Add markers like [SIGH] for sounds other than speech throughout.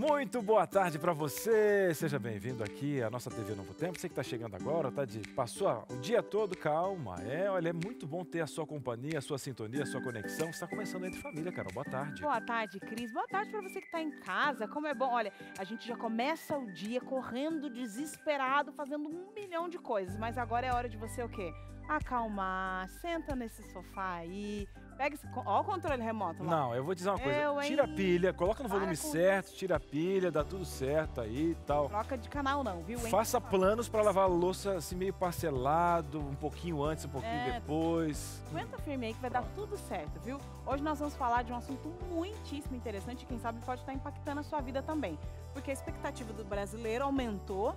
Muito boa tarde para você, seja bem-vindo aqui à nossa TV Novo Tempo. Você que está chegando agora, tá de passou o dia todo, calma. É, olha, é muito bom ter a sua companhia, a sua sintonia, a sua conexão. Está começando entre família, cara. Boa tarde. Boa tarde, Cris. Boa tarde para você que está em casa. Como é bom, olha, a gente já começa o dia correndo, desesperado, fazendo um milhão de coisas. Mas agora é hora de você o quê? Acalmar, senta nesse sofá aí Pega esse. Ó, o controle remoto lá. Não, eu vou te dizer uma coisa. Eu, tira a pilha, coloca no volume certo, tira a pilha, dá tudo certo aí e tal. Troca de canal não, viu? Hein? Faça planos para lavar a louça assim meio parcelado, um pouquinho antes, um pouquinho é, depois. Aguenta firme aí que vai dar tudo certo, viu? Hoje nós vamos falar de um assunto muitíssimo interessante, quem sabe pode estar tá impactando a sua vida também. Porque a expectativa do brasileiro aumentou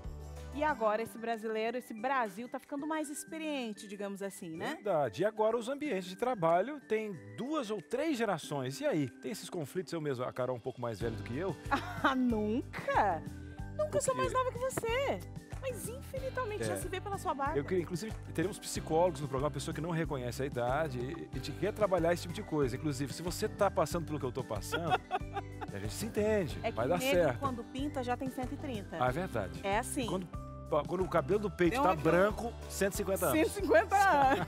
e agora esse brasileiro, esse Brasil tá ficando mais experiente, digamos assim, né? Verdade. E agora os ambientes de trabalho têm duas ou três gerações. E aí, tem esses conflitos eu mesmo? A Carol é um pouco mais velha do que eu. [LAUGHS] Ah, nunca! Nunca Porque... sou mais nova que você mas infinitamente é. já se vê pela sua barba. Eu queria, inclusive, teremos psicólogos no programa, pessoa que não reconhece a idade e, te quer trabalhar esse tipo de coisa. Inclusive, se você tá passando pelo que eu tô passando, [LAUGHS] a gente se entende, é vai dar certo. quando pinta já tem 130. Ah, é verdade. É assim. Quando quando o cabelo do peito está é branco, 150 anos. 150 anos.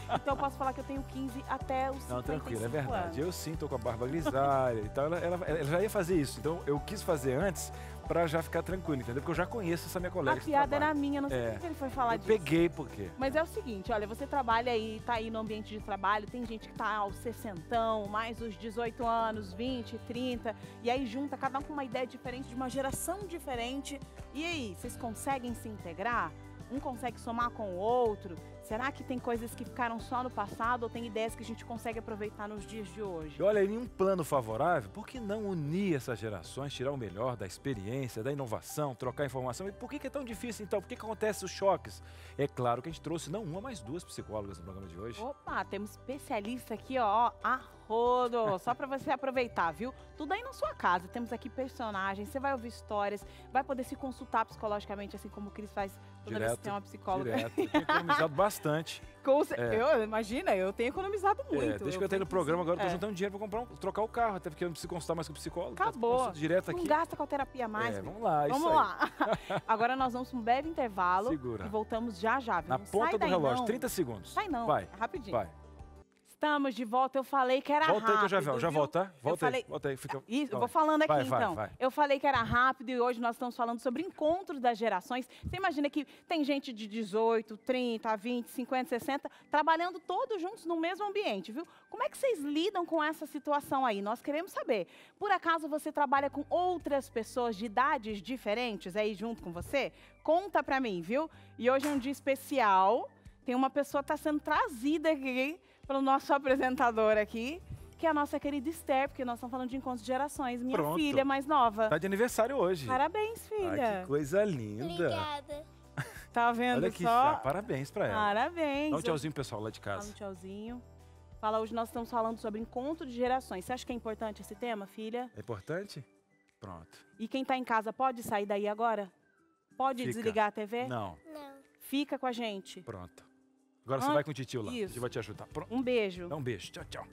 [LAUGHS] então eu posso falar que eu tenho 15 até os 50 Não, tranquilo, é verdade. Anos. Eu sim, tô com a barba grisalha e tal. Ela, ela, ela, já ia fazer isso. Então eu quis fazer antes pra já ficar tranquilo, entendeu? Porque eu já conheço essa minha colega. A piada era minha, não sei é. que ele foi falar eu disso. Peguei por quê? Mas é o seguinte, olha, você trabalha aí, tá aí no ambiente de trabalho, tem gente que tá aos 60, mais os 18 anos, 20, 30, e aí junta cada um com uma ideia diferente, de uma geração diferente. E aí, vocês conseguem se integrar? Um consegue somar com o outro? Será que tem coisas que ficaram só no passado ou tem ideias que a gente consegue aproveitar nos dias de hoje? E olha, em um plano favorável, por que não unir essas gerações, tirar o melhor da experiência, da inovação, trocar informação? E por que é tão difícil então? Por que, acontecem os choques? É claro que a gente trouxe não uma, mas duas psicólogas no programa de hoje. Opa, temos especialista aqui, ó, a rodo, só para você aproveitar, viu? Tudo aí na sua casa. Temos aqui personagens, você vai ouvir histórias, vai poder se consultar psicologicamente, assim como o Cris faz Toda direto, vez que tem uma psicóloga. Direto. Eu tenho [LAUGHS] economizado bastante. Conce... É. Eu, imagina, eu tenho economizado é, muito. É, desde eu que eu tenho no programa, agora eu tô é. juntando dinheiro para comprar um, trocar o carro, até porque eu não preciso consultar mais com o psicólogo. Tá? Acabou. Direto aqui. Não gasta com a terapia mais. É, vamos lá, Vamos lá. [LAUGHS] agora nós vamos pra um breve intervalo. Segura. E voltamos já já. Viu? Na não ponta do relógio, não. 30 segundos. Sai não, Vai. É rapidinho. Vai estamos de volta. Eu falei que era Voltei rápido. Voltei que eu já, viu? já volta. Tá? Voltei. Falei... Voltei. Fica... Ah, isso, eu vou falando aqui vai, então. vai, então. Eu falei que era rápido e hoje nós estamos falando sobre encontros das gerações. Você imagina que tem gente de 18, 30, 20, 50, 60 trabalhando todos juntos no mesmo ambiente, viu? Como é que vocês lidam com essa situação aí? Nós queremos saber. Por acaso você trabalha com outras pessoas de idades diferentes aí junto com você? Conta pra mim, viu? E hoje é um dia especial. Tem uma pessoa que está sendo trazida aqui pelo nosso apresentador aqui, que é a nossa querida Esther, porque nós estamos falando de encontro de gerações. Minha Pronto. filha mais nova. Tá de aniversário hoje. Parabéns, filha. Ai, que coisa linda. Obrigada. [LAUGHS] Tá vendo Olha aqui, só? Parabéns para ela. Parabéns. Dá um tchauzinho, pessoal, lá de casa. Dá um tchauzinho. Fala, hoje nós estamos falando sobre encontro de gerações. Você acha que é importante esse tema, filha? É importante? Pronto. E quem tá em casa pode sair daí agora? Pode Fica. desligar a TV? Não. Não. Fica com a gente. Pronto. Agora ah, você vai com o titio lá. Isso. A gente vai te ajudar. Pronto. Um beijo. Dá um beijo. Tchau, tchau.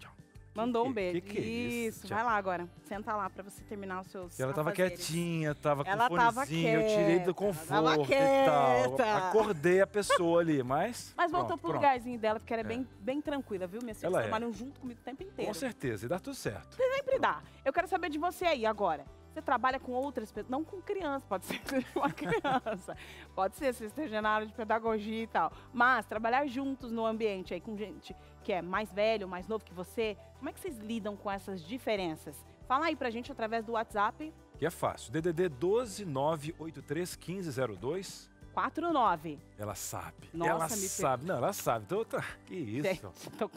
tchau. Mandou que, um beijo. Que, que é isso? isso. Vai lá agora. Senta lá pra você terminar os seus. Ela tava quietinha, tava ela com ela tava quieta, eu tirei do conforto e tal. Acordei a pessoa ali, mas. [LAUGHS] Mas voltou pronto, pro pronto. lugarzinho dela, porque era é, é, Bem, bem tranquila, viu? Minhas filhas é. trabalham é. junto comigo o tempo inteiro. Com certeza, e dá tudo certo. Sempre dá. Eu quero saber de você aí agora. Você trabalha com outras pessoas, não com crianças, pode ser [LAUGHS] uma criança, pode ser se esteja na área de pedagogia e tal. Mas trabalhar juntos no ambiente aí com gente que é mais velho, mais novo que você, como é que vocês lidam com essas diferenças? Fala aí pra gente através do WhatsApp. Que é fácil, DDD 12983-1502. 49. Ela sabe. Nossa, ela sabe. Não, ela sabe. Então, tá... que isso. Gente,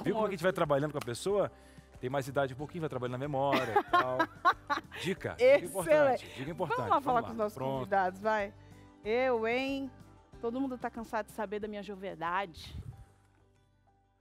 Viu como é a gente vai trabalhando com a pessoa? tem mais idade um pouquinho, vai trabalhando na memória e tal. [LAUGHS] Dica, dica importante, dica importante. Vamos lá Vamos falar lá. com os nossos Pronto. convidados, vai. Eu, hein? Todo mundo tá cansado de saber da minha joviedade.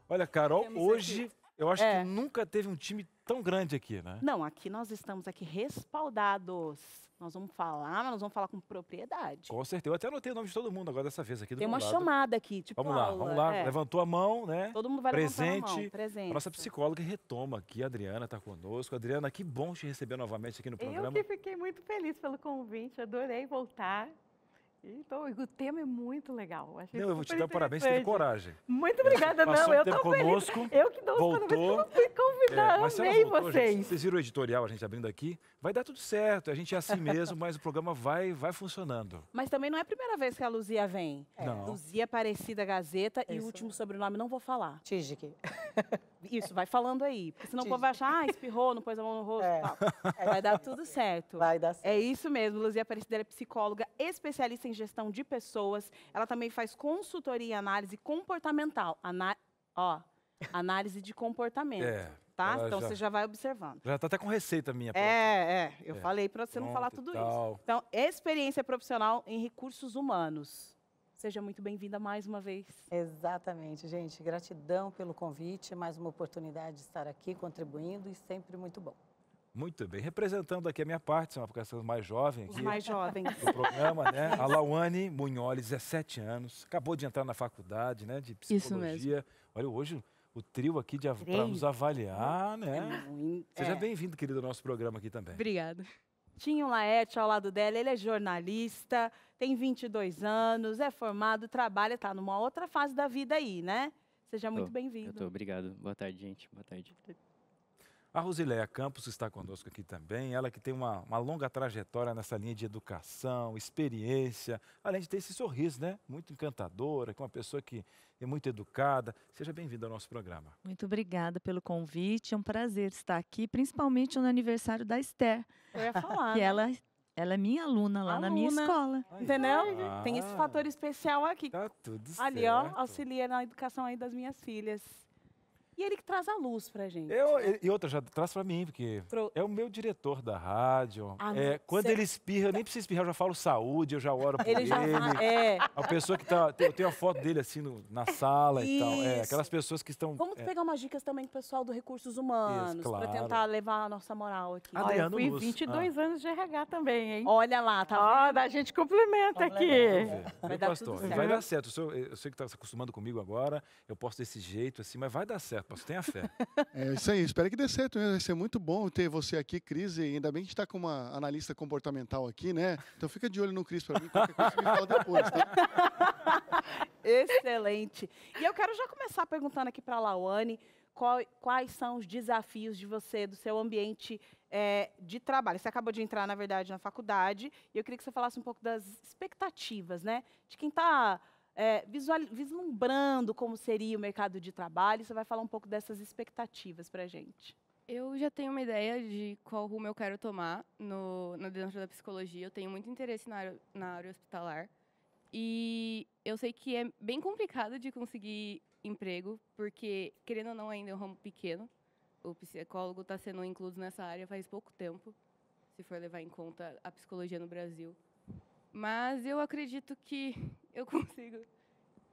Olha, Carol, Temos hoje aqui. eu acho é. que nunca teve um time tão grande aqui, né? Não, aqui nós estamos aqui respaldados. Nós vamos falar, mas nós vamos falar com propriedade. Com certeza. Eu até anotei o nome de todo mundo agora dessa vez aqui. Tem uma lado. chamada aqui, tipo Vamos lá, aula. vamos lá. É. Levantou a mão, né? Todo mundo vai Presente. levantar a mão. Presente. Nossa psicóloga retoma aqui, a Adriana está conosco. Adriana, que bom te receber novamente aqui no programa. Eu que fiquei muito feliz pelo convite, adorei voltar. Então, o tema é muito legal. Achei não, eu vou te dar parabéns, teve coragem. Muito obrigada, não. Eu tô conosco, feliz. Eu que dou voltou, os parabéns, fui convidada, é, amei voltou, vocês. Gente, vocês viram o editorial, a gente abrindo aqui. Vai dar tudo certo, a gente é assim mesmo, mas o programa vai, vai funcionando. Mas também não é a primeira vez que a Luzia vem. É. Não. Luzia Aparecida Gazeta Isso. e o último sobrenome não vou falar. Tijic. [LAUGHS] Isso, vai falando aí. Porque senão o povo vai achar, ah, espirrou, não pôs a mão no rosto é. tal. [LAUGHS] É. Vai dar tudo certo. Vai dar é certo. É isso mesmo, Luzia Aparecida é psicóloga, especialista em em gestão de pessoas. Ela também faz consultoria e análise comportamental. Ana... Ó, análise de comportamento. É. Tá? Então já, você já vai observando. Já está até com receita minha. É, é. Eu é. falei para você Pronto, não falar tudo isso. Então, experiência profissional em recursos humanos. Seja muito bem-vinda mais uma vez. Exatamente, gente. Gratidão pelo convite, mais uma oportunidade de estar aqui contribuindo e sempre muito bom. Muito bem. Representando aqui a minha parte, são aplicações mais jovem aqui. Os mais jovens. Do programa, né? [LAUGHS] A Lawane Munholi, 17 anos, acabou de entrar na faculdade, né? De psicologia. Olha, hoje o trio aqui para nos avaliar, né? É. Seja bem-vindo, querido, ao nosso programa aqui também. Obrigada. Tinho Laet ao lado dela, ele é jornalista, tem 22 anos, é formado, trabalha, está numa outra fase da vida aí, né? Seja muito bem-vindo. Eu estou, obrigado. Boa tarde, gente. Boa tarde. A Rosileia Campos está conosco aqui também, ela que tem uma, uma, longa trajetória nessa linha de educação, experiência, além de ter esse sorriso, né? Muito encantadora, que é uma pessoa que é muito educada. Seja bem-vinda ao nosso programa. Muito obrigada pelo convite, é um prazer estar aqui, principalmente no aniversário da Esther. Eu ia falar. [LAUGHS] que né? ela ela é minha aluna lá aluna. na minha escola. Ai, entendeu? Ah, Tem esse fator especial aqui. Tá tudo certo. Ali, ó, auxilia na educação aí das minhas filhas. E ele que traz a luz pra gente. Eu, né? E outra, já traz pra mim, porque Pro... é o meu diretor da rádio. Ah, é, quando cê... ele espirra, eu nem preciso espirrar, eu já falo saúde, eu já oro por ele. ele. Já... É. A pessoa que tá. Eu tenho a foto dele assim no, na sala Isso. e tal. É, aquelas pessoas que estão. Vamos é... pegar umas dicas também do pessoal do Recursos Humanos, Isso, claro. pra tentar levar a nossa moral aqui. Adriano eu fui 22 ah. anos de RH também, hein? Olha lá, tá. Ó, oh, a gente cumprimenta aqui. Vai, dar tudo certo. vai dar certo. Eu, eu sei que tá se acostumando comigo agora, eu posso desse jeito assim, mas vai dar certo. Mas tenha fé. [LAUGHS] É isso aí, espero que dê certo mesmo. Vai ser muito bom ter você aqui, Cris. E ainda bem que a gente está com uma analista comportamental aqui, né? Então fica de olho no Cris para mim, qualquer coisa me fala depois, tá? [LAUGHS] Excelente. E eu quero já começar perguntando aqui para a Lawane quais são os desafios de você, do seu ambiente é, de trabalho. Você acabou de entrar, na verdade, na faculdade, e eu queria que você falasse um pouco das expectativas, né? De quem está é, visual, vislumbrando como seria o mercado de trabalho. Você vai falar um pouco dessas expectativas para a gente. Eu já tenho uma ideia de qual rumo eu quero tomar no, no dentro da psicologia. Eu tenho muito interesse na área, na área hospitalar. E eu sei que é bem complicado de conseguir emprego, porque, querendo ou não, ainda é um ramo pequeno. O psicólogo está sendo incluído nessa área faz pouco tempo, se for levar em conta a psicologia no Brasil. Mas eu acredito que eu [LAUGHS] consigo.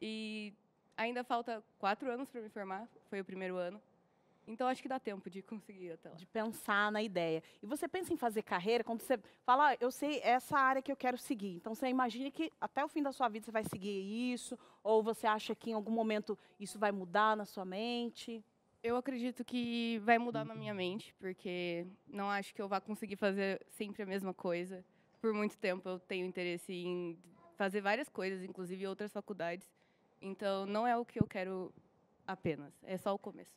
E ainda falta quatro anos para me formar, foi o primeiro ano. Então acho que dá tempo de conseguir até lá. De pensar na ideia. E você pensa em fazer carreira quando você fala, ah, eu sei é essa área que eu quero seguir. Então você imagina que até o fim da sua vida você vai seguir isso ou você acha que em algum momento isso vai mudar na sua mente? Eu acredito que vai mudar na minha mente, porque não acho que eu vá conseguir fazer sempre a mesma coisa por muito tempo eu tenho interesse em fazer várias coisas, inclusive outras faculdades. Então, não é o que eu quero apenas, é só o começo.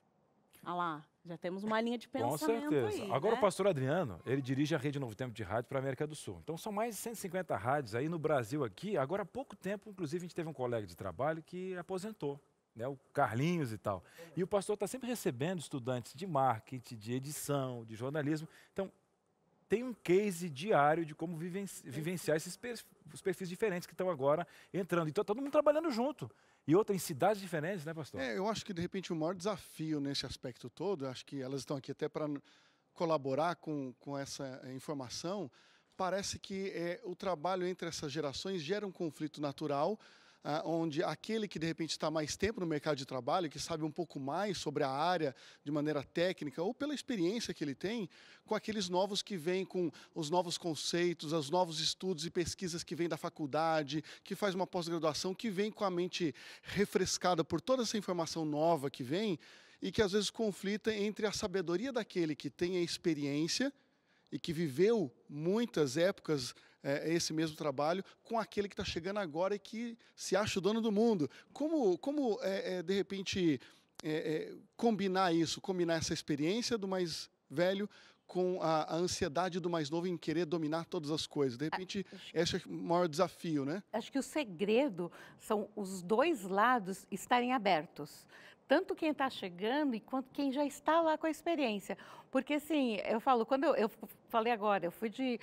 Ah lá, já temos uma linha de pensamento. Com certeza. Aí, Agora, né? o pastor Adriano, ele dirige a Rede Novo Tempo de Rádio para a América do Sul. Então, são mais de 150 rádios aí no Brasil, aqui. Agora, há pouco tempo, inclusive, a gente teve um colega de trabalho que aposentou, né, o Carlinhos e tal. E o pastor está sempre recebendo estudantes de marketing, de edição, de jornalismo. Então, tem um case diário de como vivenciar esses perfis diferentes que estão agora entrando. Então, todo mundo trabalhando junto. E outra em cidades diferentes, né, pastor? É, eu acho que, de repente, o maior desafio nesse aspecto todo, acho que elas estão aqui até para colaborar com, com essa eh, informação, parece que é, o trabalho entre essas gerações gera um conflito natural ah, onde aquele que de repente está mais tempo no mercado de trabalho, que sabe um pouco mais sobre a área de maneira técnica ou pela experiência que ele tem, com aqueles novos que vêm com os novos conceitos, os novos estudos e pesquisas que vêm da faculdade, que faz uma pós-graduação, que vem com a mente refrescada por toda essa informação nova que vem e que às vezes conflita entre a sabedoria daquele que tem a experiência e que viveu muitas épocas é, é, esse mesmo trabalho com aquele que está chegando agora e que se acha o dono do mundo. Como, como é, é de repente, é, combinar isso, combinar essa experiência do mais velho com a, a, ansiedade do mais novo em querer dominar todas as coisas. De repente, esse é o maior desafio, né? Acho que o segredo são os dois lados estarem abertos. Tanto quem está chegando e quanto quem já está lá com a experiência. Porque, assim, eu falo, quando eu, eu falei agora, eu fui de.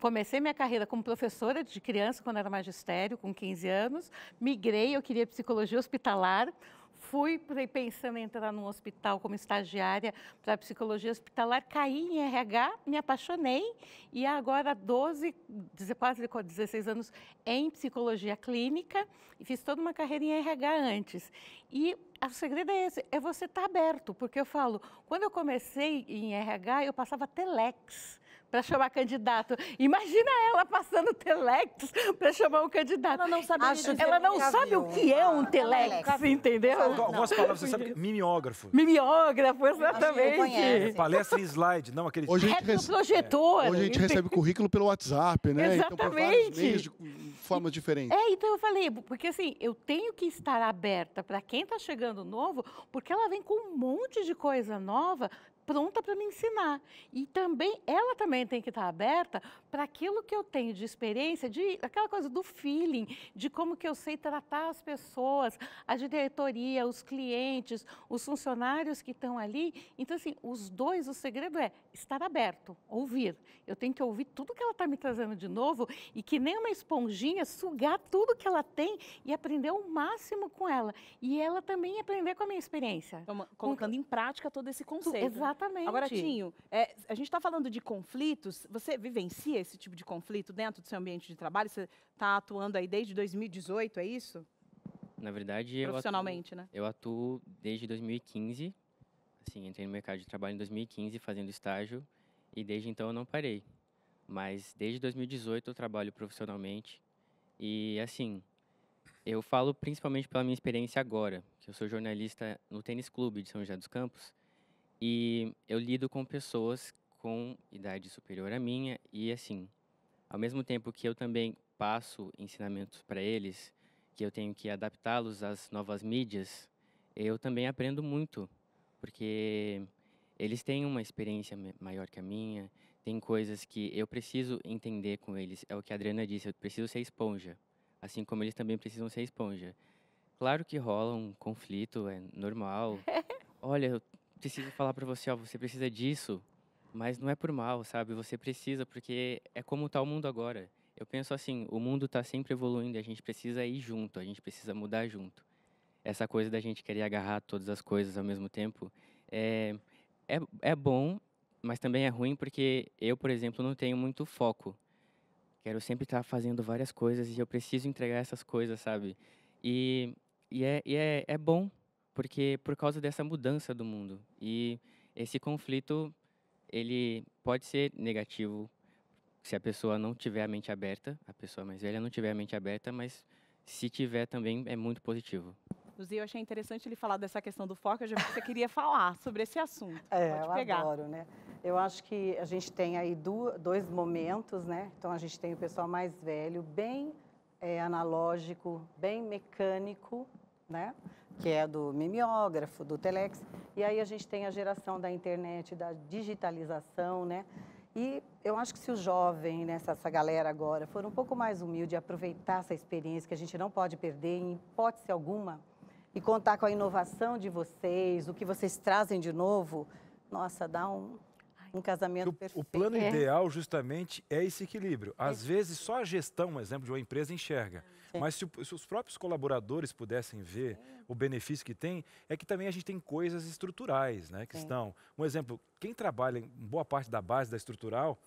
Comecei minha carreira como professora de criança, quando era magistério, com 15 anos, migrei, eu queria psicologia hospitalar fui pensando em entrar num hospital como estagiária para psicologia hospitalar, caí em RH, me apaixonei e agora 12, quase 16 anos em psicologia clínica e fiz toda uma carreira em RH antes. E o segredo é esse, é você estar tá aberto, porque eu falo, quando eu comecei em RH, eu passava telex para chamar candidato. Imagina ela passando telex para chamar um candidato. Ela não sabe, Acho ela não sabe o que é um telex, ah, entendeu? Algumas palavras, você sabe que mimeógrafo. Mimeógrafo, exatamente. É, palestra em slide, não aquele Hoje é tipo. Retroprojetor. projetor. Hoje a gente recebe currículo pelo WhatsApp, né? Então, exatamente. Então, de formas diferentes. É, então eu falei, porque assim, eu tenho que estar aberta para quem está chegando novo, porque ela vem com um monte de coisa nova pronta para me ensinar. E também, ela também tem que estar tá aberta para aquilo que eu tenho de experiência, de aquela coisa do feeling, de como que eu sei tratar as pessoas, a diretoria, os clientes, os funcionários que estão ali. Então, assim, os dois, o segredo é estar aberto, ouvir. Eu tenho que ouvir tudo que ela está me trazendo de novo e que nem uma esponjinha, sugar tudo que ela tem e aprender o máximo com ela. E ela também aprender com a minha experiência. colocando com... em prática todo esse conceito. Exatamente. Né? Exatamente. Agora, Tinho, é, a gente está falando de conflitos. Você vivencia esse tipo de conflito dentro do seu ambiente de trabalho? Você está atuando aí desde 2018, é isso? Na verdade, profissionalmente, eu atuo, né? Eu atuo desde 2015. Assim, entrei no mercado de trabalho em 2015 fazendo estágio e desde então eu não parei. Mas desde 2018 eu trabalho profissionalmente e assim, eu falo principalmente pela minha experiência agora, que eu sou jornalista no Tênis Clube de São José dos Campos e eu lido com pessoas com idade superior à minha e assim, ao mesmo tempo que eu também passo ensinamentos para eles, que eu tenho que adaptá-los às novas mídias, eu também aprendo muito, porque eles têm uma experiência maior que a minha, tem coisas que eu preciso entender com eles. É o que a Adriana disse, eu preciso ser esponja, assim como eles também precisam ser esponja. Claro que rola um conflito, é normal. [LAUGHS] Olha, Preciso falar para você, ó, você precisa disso, mas não é por mal, sabe? Você precisa, porque é como tá o mundo agora. Eu penso assim, o mundo tá sempre evoluindo e a gente precisa ir junto, a gente precisa mudar junto. Essa coisa da gente querer agarrar todas as coisas ao mesmo tempo é, é, é bom, mas também é ruim porque eu, por exemplo, não tenho muito foco. Quero sempre estar tá fazendo várias coisas e eu preciso entregar essas coisas, sabe? E, e, é, e é, é bom porque por causa dessa mudança do mundo e esse conflito ele pode ser negativo se a pessoa não tiver a mente aberta, a pessoa mais velha não tiver a mente aberta, mas se tiver também é muito positivo. Luzia, eu achei interessante ele falar dessa questão do foco, eu já que você queria falar sobre esse assunto. É, Pode eu pegar. adoro, né? Eu acho que a gente tem aí dois momentos, né? Então a gente tem o pessoal mais velho, bem é, analógico, bem mecânico, né? que é do mimeógrafo, do telex. E aí a gente tem a geração da internet, da digitalização, né? E eu acho que se o jovem, né, essa, essa galera agora, for um pouco mais humilde, aproveitar essa experiência que a gente não pode perder, em hipótese alguma, e contar com a inovação de vocês, o que vocês trazem de novo, nossa, dá um, um casamento o, perfeito. O plano é. ideal, justamente, é esse equilíbrio. Às é. vezes, só a gestão, um exemplo de uma empresa, enxerga. É. Mas se, se, os próprios colaboradores pudessem ver Sim. o benefício que tem, é que também a gente tem coisas estruturais, né? Que Sim. estão. Um exemplo, quem trabalha em boa parte da base da estrutural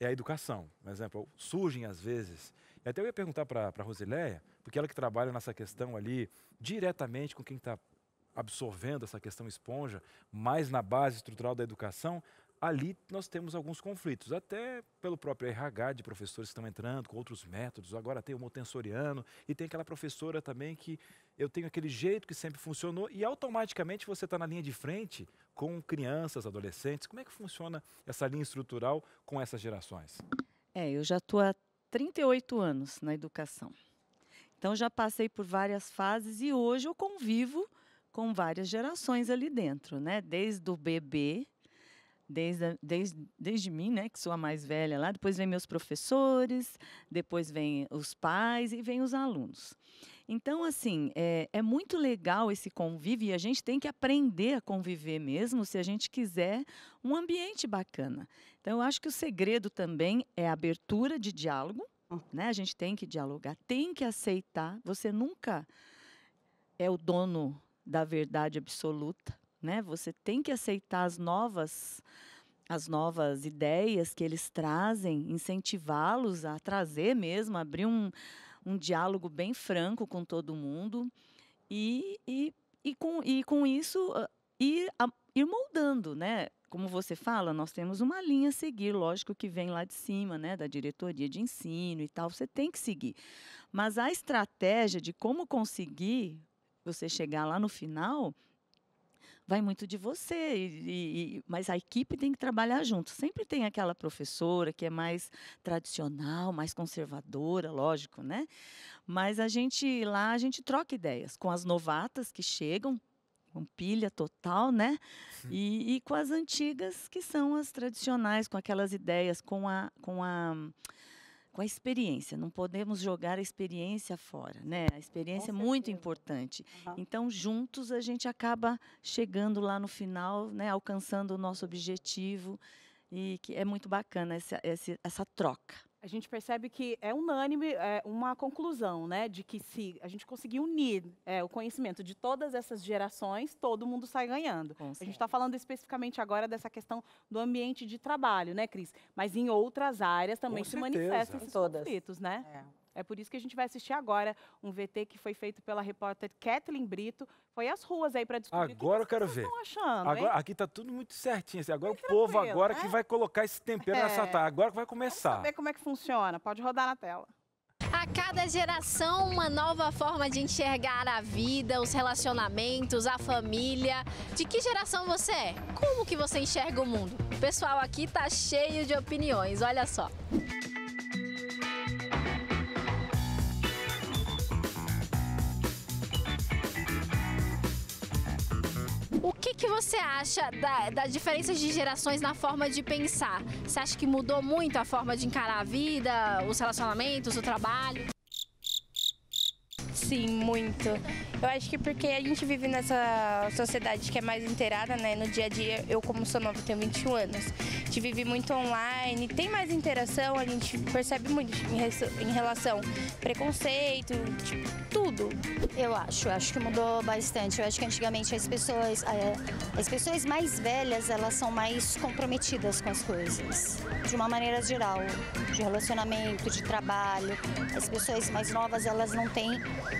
é a educação. Um exemplo, surgem às vezes. E até eu ia perguntar para a Rosileia, porque ela que trabalha nessa questão ali diretamente com quem está absorvendo essa questão esponja, mais na base estrutural da educação, ali nós temos alguns conflitos, até pelo próprio RH de professores que estão entrando com outros métodos. Agora tem o Montessoriano e tem aquela professora também que eu tenho aquele jeito que sempre funcionou e automaticamente você está na linha de frente com crianças, adolescentes. Como é que funciona essa linha estrutural com essas gerações? É, eu já estou há 38 anos na educação. Então já passei por várias fases e hoje eu convivo com várias gerações ali dentro, né? Desde o bebê desde, desde, desde mim, né, que sou a mais velha lá, depois vem meus professores, depois vem os pais e vem os alunos. Então, assim, é, é muito legal esse convívio e a gente tem que aprender a conviver mesmo, se a gente quiser um ambiente bacana. Então, eu acho que o segredo também é a abertura de diálogo, hum. né? A gente tem que dialogar, tem que aceitar. Você nunca é o dono da verdade absoluta né? Você tem que aceitar as novas as novas ideias que eles trazem, incentivá-los a trazer mesmo, abrir um, um diálogo bem franco com todo mundo e, e, e, com, e com isso ah, ir, ir moldando, né? Como você fala, nós temos uma linha a seguir, lógico que vem lá de cima, né, da diretoria de ensino e tal, você tem que seguir. Mas a estratégia de como conseguir você chegar lá no final, vai muito de você, e, e, mas a equipe tem que trabalhar junto. Sempre tem aquela professora que é mais tradicional, mais conservadora, lógico, né? Mas a gente lá a gente troca ideias com as novatas que chegam com pilha total, né? E, e, com as antigas, que são as tradicionais, com aquelas ideias, com a, com a com a experiência. Não podemos jogar a experiência fora, né? A experiência é muito importante. Uhum. Então, juntos a gente acaba chegando lá no final, né? Alcançando o nosso objetivo e que é muito bacana essa, essa, essa troca a gente percebe que é unânime é, uma conclusão, né, de que se a gente conseguir unir é, o conhecimento de todas essas gerações, todo mundo sai ganhando. a gente está falando especificamente agora dessa questão do ambiente de trabalho, né, Cris? Mas em outras áreas também Com se certeza. manifestam esses todas. conflitos, né? É. É por isso que a gente vai assistir agora um VT que foi feito pela repórter Kathleen Brito. Foi às ruas aí para descobrir agora o que, eu que vocês quero ver. achando. Agora, aqui tá tudo muito certinho. Assim. Agora o povo agora né? que vai colocar esse tempero é. nessa tarde. Agora que vai começar. Vamos ver como é que funciona. Pode rodar na tela. A cada geração, uma nova forma de enxergar a vida, os relacionamentos, a família. De que geração você é? Como que você enxerga o mundo? O pessoal aqui tá cheio de opiniões, olha só. O que, que você acha da, das diferenças de gerações na forma de pensar? Você acha que mudou muito a forma de encarar a vida, os relacionamentos, o trabalho? Sim, muito. Eu acho que porque a gente vive nessa sociedade que é mais inteirada, né? No dia a dia, eu como sou nova, tenho 21 anos. A gente vive muito online, tem mais interação, a gente percebe muito em relação preconceito, tipo, tudo. Eu acho, acho que mudou bastante. Eu acho que antigamente as pessoas, é, as pessoas mais velhas, elas são mais comprometidas com as coisas, de uma maneira geral, de relacionamento, de trabalho. As pessoas mais novas, elas não têm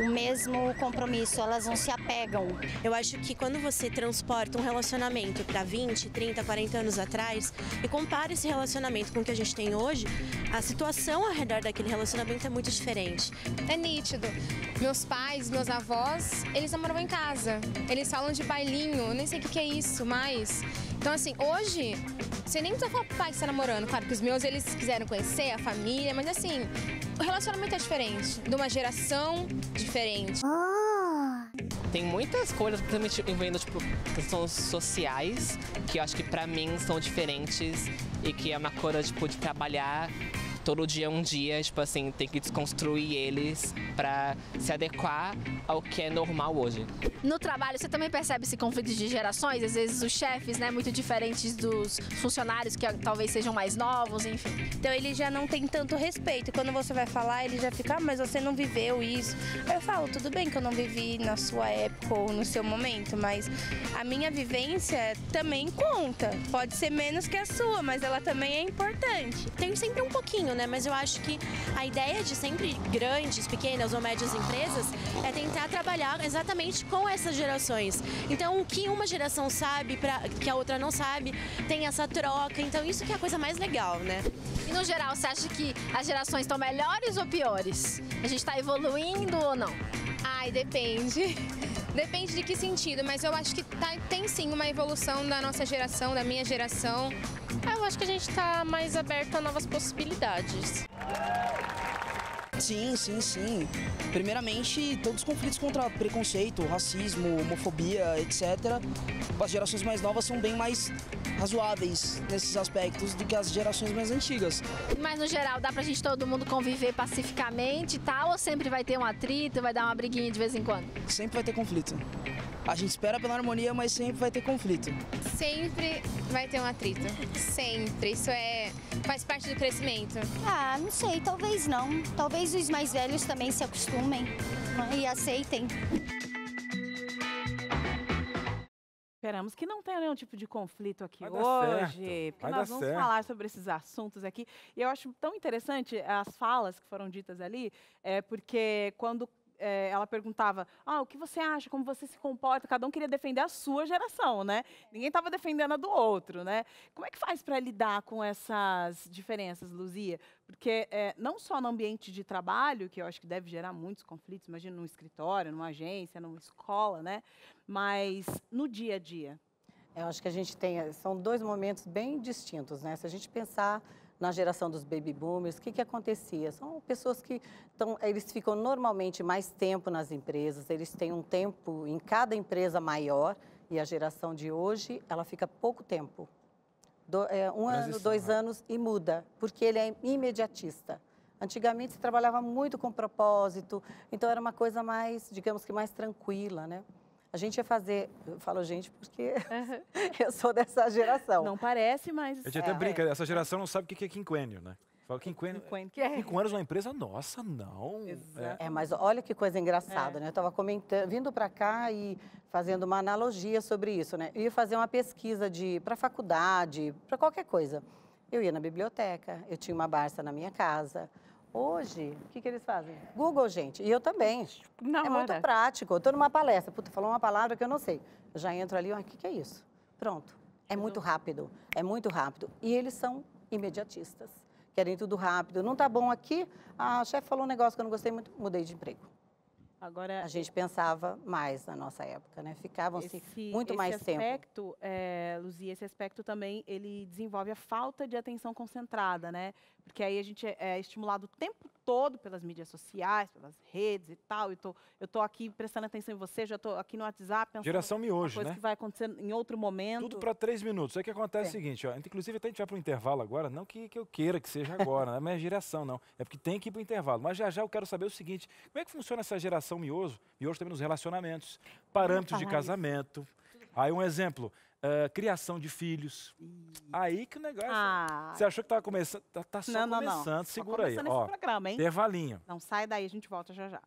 o mesmo compromisso, elas não se apegam. Eu acho que quando você transporta um relacionamento para 20, 30, 40 anos atrás e compara esse relacionamento com o que a gente tem hoje, a situação ao redor daquele relacionamento é muito diferente. É nítido. Meus pais, meus avós, eles namoram em casa. Eles falam de bailinho, eu nem sei o que é isso mais. Então, assim, hoje, você nem precisa falar pro pai que está namorando. Claro que os meus, eles quiseram conhecer a família, mas assim, o relacionamento é diferente. De uma geração, de diferente. Oh. Tem muitas coisas, principalmente envolvendo tipo, questões sociais, que eu acho que pra mim são diferentes e que é uma coisa tipo, de trabalhar todo dia é um dia, tipo assim, tem que desconstruir eles para se adequar ao que é normal hoje. No trabalho, você também percebe esse conflito de gerações? Às vezes os chefes, né, muito diferentes dos funcionários que talvez sejam mais novos, enfim. Então ele já não tem tanto respeito. Quando você vai falar, ele já fica, ah, mas você não viveu isso. Eu falo, tudo bem que eu não vivi na sua época ou no seu momento, mas a minha vivência também conta. Pode ser menos que a sua, mas ela também é importante. Tem sempre um pouquinho né? Mas eu acho que a ideia de sempre grandes, pequenas ou médias empresas é tentar trabalhar exatamente com essas gerações. Então, o que uma geração sabe pra, que a outra não sabe, tem essa troca. Então, isso que é a coisa mais legal, né? E no geral, você acha que as gerações estão melhores ou piores? A gente está evoluindo ou não? Ai, depende. [LAUGHS] Depende de que sentido, mas eu acho que tá, tem sim uma evolução da nossa geração, da minha geração. Eu acho que a gente está mais aberto a novas possibilidades. Sim, sim, sim. Primeiramente, todos os conflitos contra preconceito, racismo, homofobia, etc. As gerações mais novas são bem mais razoáveis nesses aspectos do que as gerações mais antigas. Mas no geral, dá pra gente todo mundo conviver pacificamente e tal? Ou sempre vai ter um atrito, vai dar uma briguinha de vez em quando? Sempre vai ter conflito. A gente espera pela harmonia, mas sempre vai ter conflito. Sempre vai ter um atrito. Sempre. Isso é faz parte do crescimento. Ah, não sei, talvez não. Talvez os mais velhos também se acostumem né, e aceitem. Esperamos que não tenha nenhum tipo de conflito aqui hoje, porque nós vamos certo. falar sobre esses assuntos aqui. E eu acho tão interessante as falas que foram ditas ali, é, porque quando é, ela perguntava, ah, o que você acha, como você se comporta? Cada um queria defender a sua geração, né? Ninguém estava defendendo a do outro, né? Como é que faz para lidar com essas diferenças, Luzia? Porque é, não só no ambiente de trabalho, que eu acho que deve gerar muitos conflitos, imagina num escritório, numa agência, numa escola, né? Mas no dia a dia. Eu acho que a gente tem, eh, são dois momentos bem distintos, né? Se a gente pensar na geração dos baby boomers, o que, que acontecia? São pessoas que tão, eles ficam normalmente mais tempo nas empresas, eles têm um tempo em cada empresa maior e a geração de hoje, ela fica pouco tempo. Do, é, um Transição, ano, dois né? anos e muda, porque ele é imediatista. Antigamente se trabalhava muito com propósito, então era uma coisa mais, digamos que mais tranquila, né? A gente ia fazer, eu falo gente porque [LAUGHS] eu sou dessa geração. Não parece, mas... A gente é, até brinca, é. essa geração não sabe o que é quinquênio, né? Fala quinquênio. Quinquênio. É? Cinco anos uma empresa, nossa, não. É. é. mas olha que coisa engraçada, é. né? Eu estava comentando, vindo para cá e fazendo uma analogia sobre isso, né? Eu ia fazer uma pesquisa de para faculdade, para qualquer coisa. Eu ia na biblioteca, eu tinha uma Barça na minha casa, Hoje, o que, que eles fazem? Google, gente, e eu também. Na é hora. muito prático. Eu estou numa palestra, puta, falou uma palavra que eu não sei. Eu já entro ali, o ah, que, que é isso? Pronto. É muito uhum. rápido, é muito rápido. E eles são imediatistas, querem tudo rápido. Não tá bom aqui, a chefe falou um negócio que eu não gostei muito, mudei de emprego. Agora, a gente pensava mais na nossa época, né? Ficavam-se assim, muito esse mais aspecto, tempo. Eh, é, Luzia, esse aspecto também ele desenvolve a falta de atenção concentrada, né? porque aí a gente é, é estimulado o tempo todo pelas mídias sociais, pelas redes e tal. Eu tô, eu tô aqui prestando atenção em você, já estou aqui no WhatsApp pensando Geração miojo, coisa né? que vai acontecer em outro momento. Tudo para três minutos. Aí o que acontece é, o seguinte, ó, inclusive até a gente vai para o intervalo agora, não que, que eu queira que seja agora, não né? é minha geração não, é porque tem que ir para o intervalo. Mas já já eu quero saber o seguinte, como é que funciona essa geração miojo? Miojo também nos relacionamentos, parâmetros de casamento. Isso. Aí um exemplo, Uh, criação de filhos. Aí que o negócio. É ah. Você achou que estava começando? Tá, tá só não, começando. Não, não. Segura começando aí. Ó, programa, hein? Não sai daí, a gente volta já já.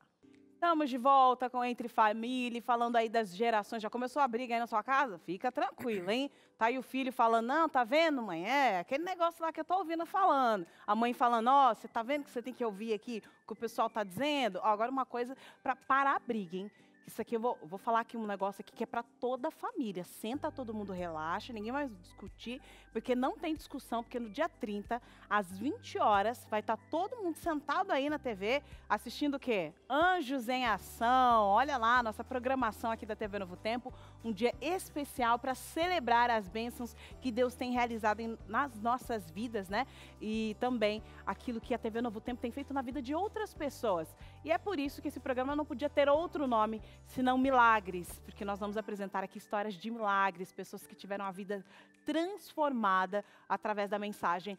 Estamos de volta com Entre Família, falando aí das gerações. Já começou a briga aí na sua casa? Fica tranquilo, hein? Tá aí o filho falando, não, tá vendo, mãe? É, aquele negócio lá que eu tô ouvindo falando. A mãe falando, ó, oh, você tá vendo que você tem que ouvir aqui o que o pessoal tá dizendo? Ó, agora uma coisa para parar a briga, hein? Isso aqui eu vou, vou falar aqui um negócio aqui que é para toda a família. Senta todo mundo, relaxa, ninguém vai discutir, porque não tem discussão, porque no dia 30, às 20 horas, vai estar tá todo mundo sentado aí na TV assistindo o quê? Anjos em Ação. Olha lá, nossa programação aqui da TV Novo Tempo, um dia especial para celebrar as bênçãos que Deus tem realizado em, nas nossas vidas, né? E também aquilo que a TV Novo Tempo tem feito na vida de outras pessoas. E é por isso que esse programa não podia ter outro nome senão Milagres, porque nós vamos apresentar aqui histórias de milagres, pessoas que tiveram a vida transformada através da mensagem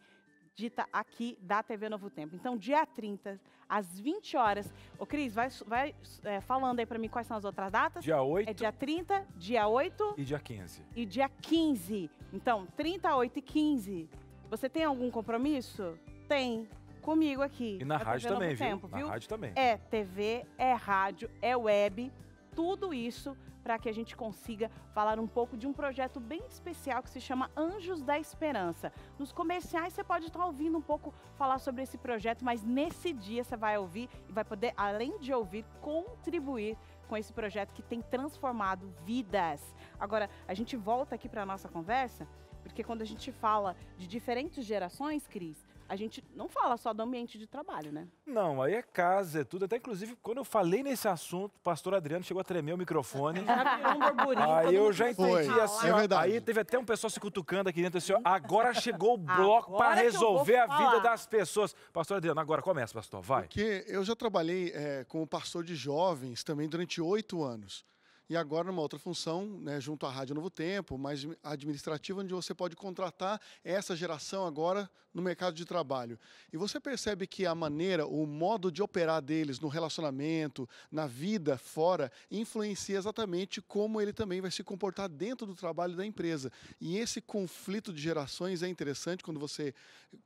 dita aqui da TV Novo Tempo. Então, dia 30, às 20 horas. Ô, Cris, vai, vai é, falando aí para mim quais são as outras datas. Dia 8. É dia 30, dia 8. E dia 15. E dia 15. Então, 30, 8 e 15. Você tem algum compromisso? Tem comigo aqui. E na tá rádio também, viu? na viu? rádio também. É TV, é rádio, é web, tudo isso para que a gente consiga falar um pouco de um projeto bem especial que se chama Anjos da Esperança. Nos comerciais você pode estar tá ouvindo um pouco falar sobre esse projeto, mas nesse dia você vai ouvir e vai poder, além de ouvir, contribuir com esse projeto que tem transformado vidas. Agora, a gente volta aqui para a nossa conversa, porque quando a gente fala de diferentes gerações, Cris, a gente não fala só do ambiente de trabalho, né? Não, aí é casa, é tudo. Até inclusive, quando eu falei nesse assunto, o pastor Adriano chegou a tremer o microfone. [LAUGHS] um aí eu já entendi foi. assim. é aí teve até um pessoal se cutucando aqui dentro assim, ó, agora chegou o [LAUGHS] bloco para resolver a vida das pessoas. Pastor Adriano, agora começa, pastor, vai. Porque eu já trabalhei é, como pastor de jovens também durante oito anos e agora numa outra função, né, junto à Rádio Novo Tempo, mais administrativa, onde você pode contratar essa geração agora no mercado de trabalho. E você percebe que a maneira, o modo de operar deles no relacionamento, na vida fora, influencia exatamente como ele também vai se comportar dentro do trabalho da empresa. E esse conflito de gerações é interessante quando você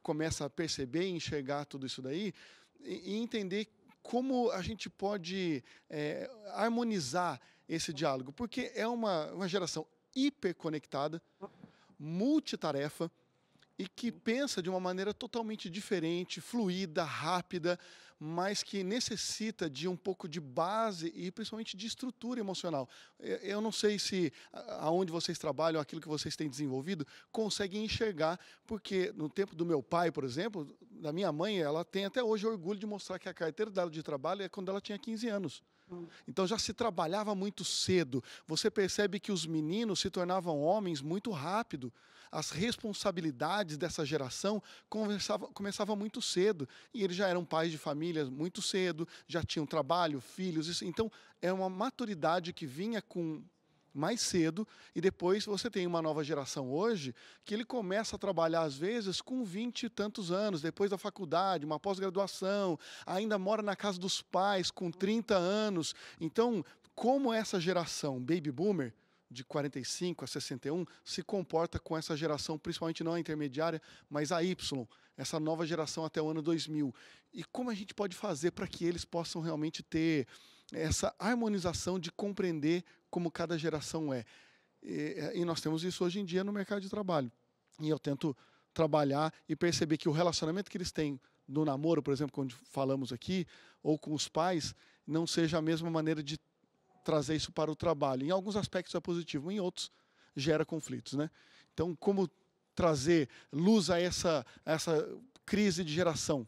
começa a perceber e enxergar tudo isso daí e entender como a gente pode é, harmonizar esse diálogo, porque é uma, uma geração hiperconectada, multitarefa e que pensa de uma maneira totalmente diferente, fluida, rápida, mas que necessita de um pouco de base e principalmente de estrutura emocional. Eu não sei se aonde vocês trabalham, aquilo que vocês têm desenvolvido, conseguem enxergar, porque no tempo do meu pai, por exemplo, da minha mãe, ela tem até hoje orgulho de mostrar que a carteira dela de trabalho é quando ela tinha 15 anos. Então já se trabalhava muito cedo. Você percebe que os meninos se tornavam homens muito rápido. As responsabilidades dessa geração começavam muito cedo. E eles já eram pais de família muito cedo, já tinham trabalho, filhos. Isso. Então é uma maturidade que vinha com mais cedo e depois você tem uma nova geração hoje que ele começa a trabalhar às vezes com vinte e tantos anos, depois da faculdade, uma pós-graduação, ainda mora na casa dos pais com 30 anos. Então, como essa geração baby boomer de 45 a 61 se comporta com essa geração, principalmente não a intermediária, mas a Y, essa nova geração até o ano 2000. E como a gente pode fazer para que eles possam realmente ter essa harmonização de compreender como cada geração é. E, e nós temos isso hoje em dia no mercado de trabalho. E eu tento trabalhar e perceber que o relacionamento que eles têm no namoro, por exemplo, quando falamos aqui, ou com os pais, não seja a mesma maneira de trazer isso para o trabalho. Em alguns aspectos é positivo, em outros gera conflitos, né? Então, como trazer luz a essa, a essa crise de geração?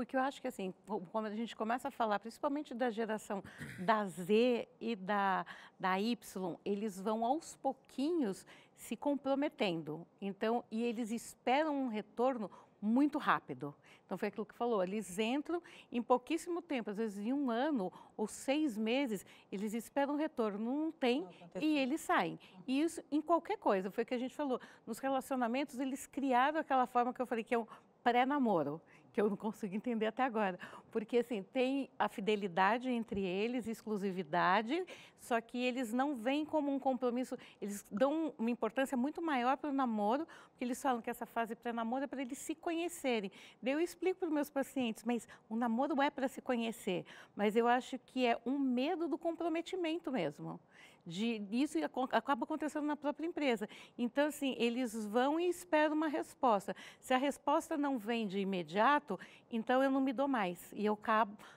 Porque eu acho que, assim, quando a gente começa a falar, principalmente da geração da Z e da, da Y, eles vão aos pouquinhos se comprometendo. Então, e eles esperam um retorno muito rápido. Então foi aquilo que falou, eles entram em pouquíssimo tempo, às vezes em um ano ou seis meses, eles esperam um retorno, não tem não e eles saem. E isso em qualquer coisa, foi o que a gente falou. Nos relacionamentos eles criaram aquela forma que eu falei que é um pré-namoro que eu não consigo entender até agora. Porque, assim, tem a fidelidade entre eles, exclusividade, só que eles não veem como um compromisso, eles dão uma importância muito maior para o namoro, porque eles falam que essa fase pré-namoro é para eles se conhecerem. Daí eu explico para os meus pacientes, mas o namoro é para se conhecer, mas eu acho que é um medo do comprometimento mesmo de isso acaba acontecendo na própria empresa. Então, assim, eles vão e esperam uma resposta. Se a resposta não vem de imediato, então eu não me dou mais. E eu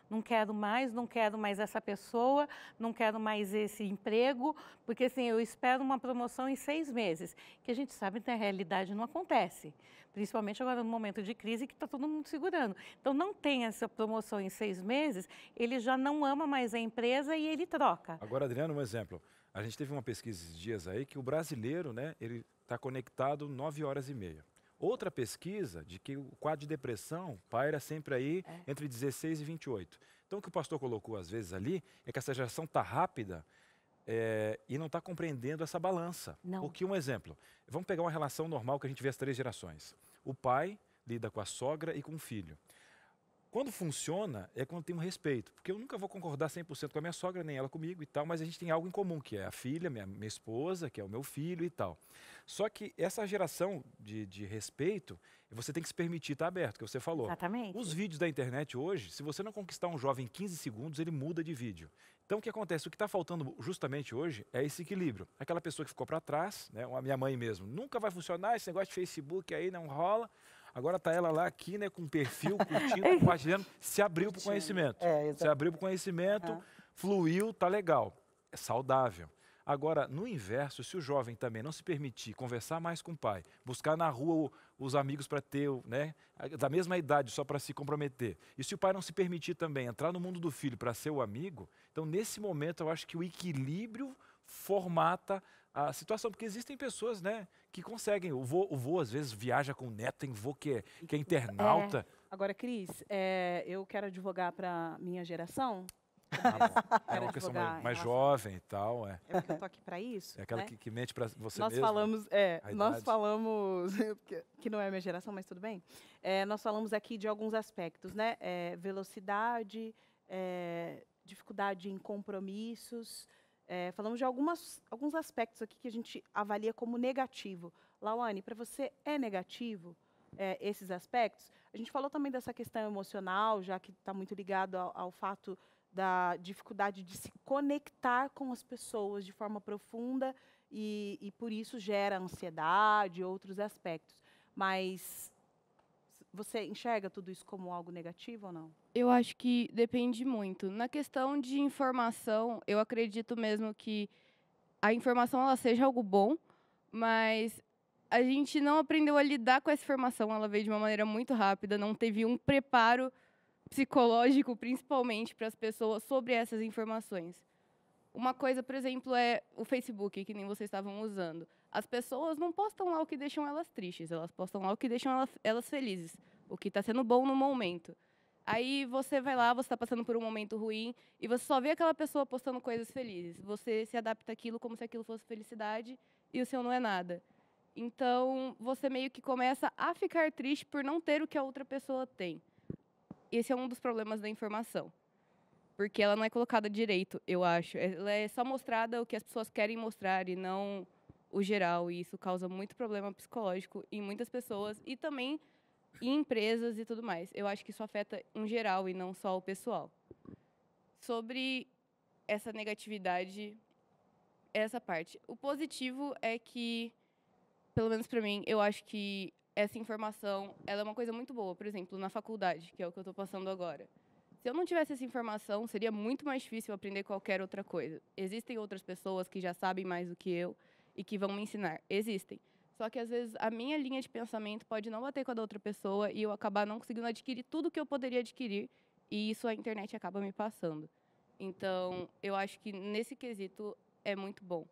não quero mais, não quero mais essa pessoa, não quero mais esse emprego, porque assim, eu espero uma promoção em seis meses, que a gente sabe que na realidade não acontece principalmente agora no momento de crise que está todo mundo segurando. Então não tem essa promoção em seis meses, ele já não ama mais a empresa e ele troca. Agora, Adriano, um exemplo. A gente teve uma pesquisa esses dias aí que o brasileiro, né, ele está conectado nove horas e meia. Outra pesquisa de que o quadro de depressão paira sempre aí é. entre 16 e 28. Então, o que o pastor colocou às vezes ali é que essa geração está rápida, é, e não está compreendendo essa balança. Não. Porque, um exemplo, vamos pegar uma relação normal que a gente vê as três gerações. O pai lida com a sogra e com o filho. Quando funciona, é quando tem um respeito. Porque eu nunca vou concordar 100% com a minha sogra, nem ela comigo e tal, mas a gente tem algo em comum, que é a filha, minha, minha esposa, que é o meu filho e tal. Só que essa geração de, de respeito, você tem que se permitir estar tá aberto, que você falou. Exatamente. Os vídeos da internet hoje, se você não conquistar um jovem em 15 segundos, ele muda de vídeo. Então, o que acontece? O que está faltando justamente hoje é esse equilíbrio. Aquela pessoa que ficou para trás, né, a minha mãe mesmo, nunca vai funcionar esse negócio de Facebook aí, não rola. Agora está ela lá aqui, né, com perfil, curtindo, [LAUGHS] é. compartilhando, se abriu para o conhecimento. É, se abriu para o conhecimento, uhum. fluiu, tá legal. É saudável. Agora, no inverso, se o jovem também não se permitir conversar mais com o pai, buscar na rua os amigos para ter, né, da mesma idade, só para se comprometer, e se o pai não se permitir também entrar no mundo do filho para ser o amigo, então nesse momento eu acho que o equilíbrio formata a situação, porque existem pessoas, né, que conseguem. O vô, o vô às vezes viaja com o neto, tem vô que é, que é, é. internauta. É. Agora, Cris, é, eu quero advogar para minha geração, ah, [LAUGHS] é uma questão mais, mais jovem e tal. É. é porque eu tô aqui para isso. É aquela né? que, que, mente para você nós mesmo, Falamos, é, nós falamos, [LAUGHS] que não é minha geração, mas tudo bem. É, nós falamos aqui de alguns aspectos, né? É, velocidade, é, dificuldade em compromissos. É, falamos de algumas, alguns aspectos aqui que a gente avalia como negativo. Lawane, para você é negativo? É, esses aspectos. A gente falou também dessa questão emocional, já que está muito ligado ao, ao fato da dificuldade de se conectar com as pessoas de forma profunda e, e por isso gera ansiedade e outros aspectos. Mas você enxerga tudo isso como algo negativo ou não? Eu acho que depende muito. Na questão de informação, eu acredito mesmo que a informação ela seja algo bom, mas a gente não aprendeu a lidar com essa informação. Ela veio de uma maneira muito rápida, não teve um preparo psicológico, principalmente para as pessoas, sobre essas informações. Uma coisa, por exemplo, é o Facebook, que nem vocês estavam usando. As pessoas não postam lá o que deixam elas tristes, elas postam lá o que deixam elas, felizes, o que está sendo bom no momento. Aí você vai lá, você está passando por um momento ruim e você só vê aquela pessoa postando coisas felizes. Você se adapta aquilo como se aquilo fosse felicidade e o seu não é nada. Então você meio que começa a ficar triste por não ter o que a outra pessoa tem esse é um dos problemas da informação. Porque ela não é colocada direito, eu acho. É, ela é só mostrada o que as pessoas querem mostrar e não o geral. E isso causa muito problema psicológico em muitas pessoas e também em empresas e tudo mais. Eu acho que isso afeta um geral e não só o pessoal. Sobre essa negatividade, essa parte. O positivo é que, pelo menos para mim, eu acho que essa informação ela é uma coisa muito boa. Por exemplo, na faculdade, que é o que eu estou passando agora. Se eu não tivesse essa informação, seria muito mais difícil aprender qualquer outra coisa. Existem outras pessoas que já sabem mais do que eu e que vão me ensinar. Existem. Só que às vezes a minha linha de pensamento pode não bater com a da outra pessoa e eu acabar não conseguindo adquirir tudo que eu poderia adquirir e isso a internet acaba me passando. Então, eu acho que nesse quesito é muito bom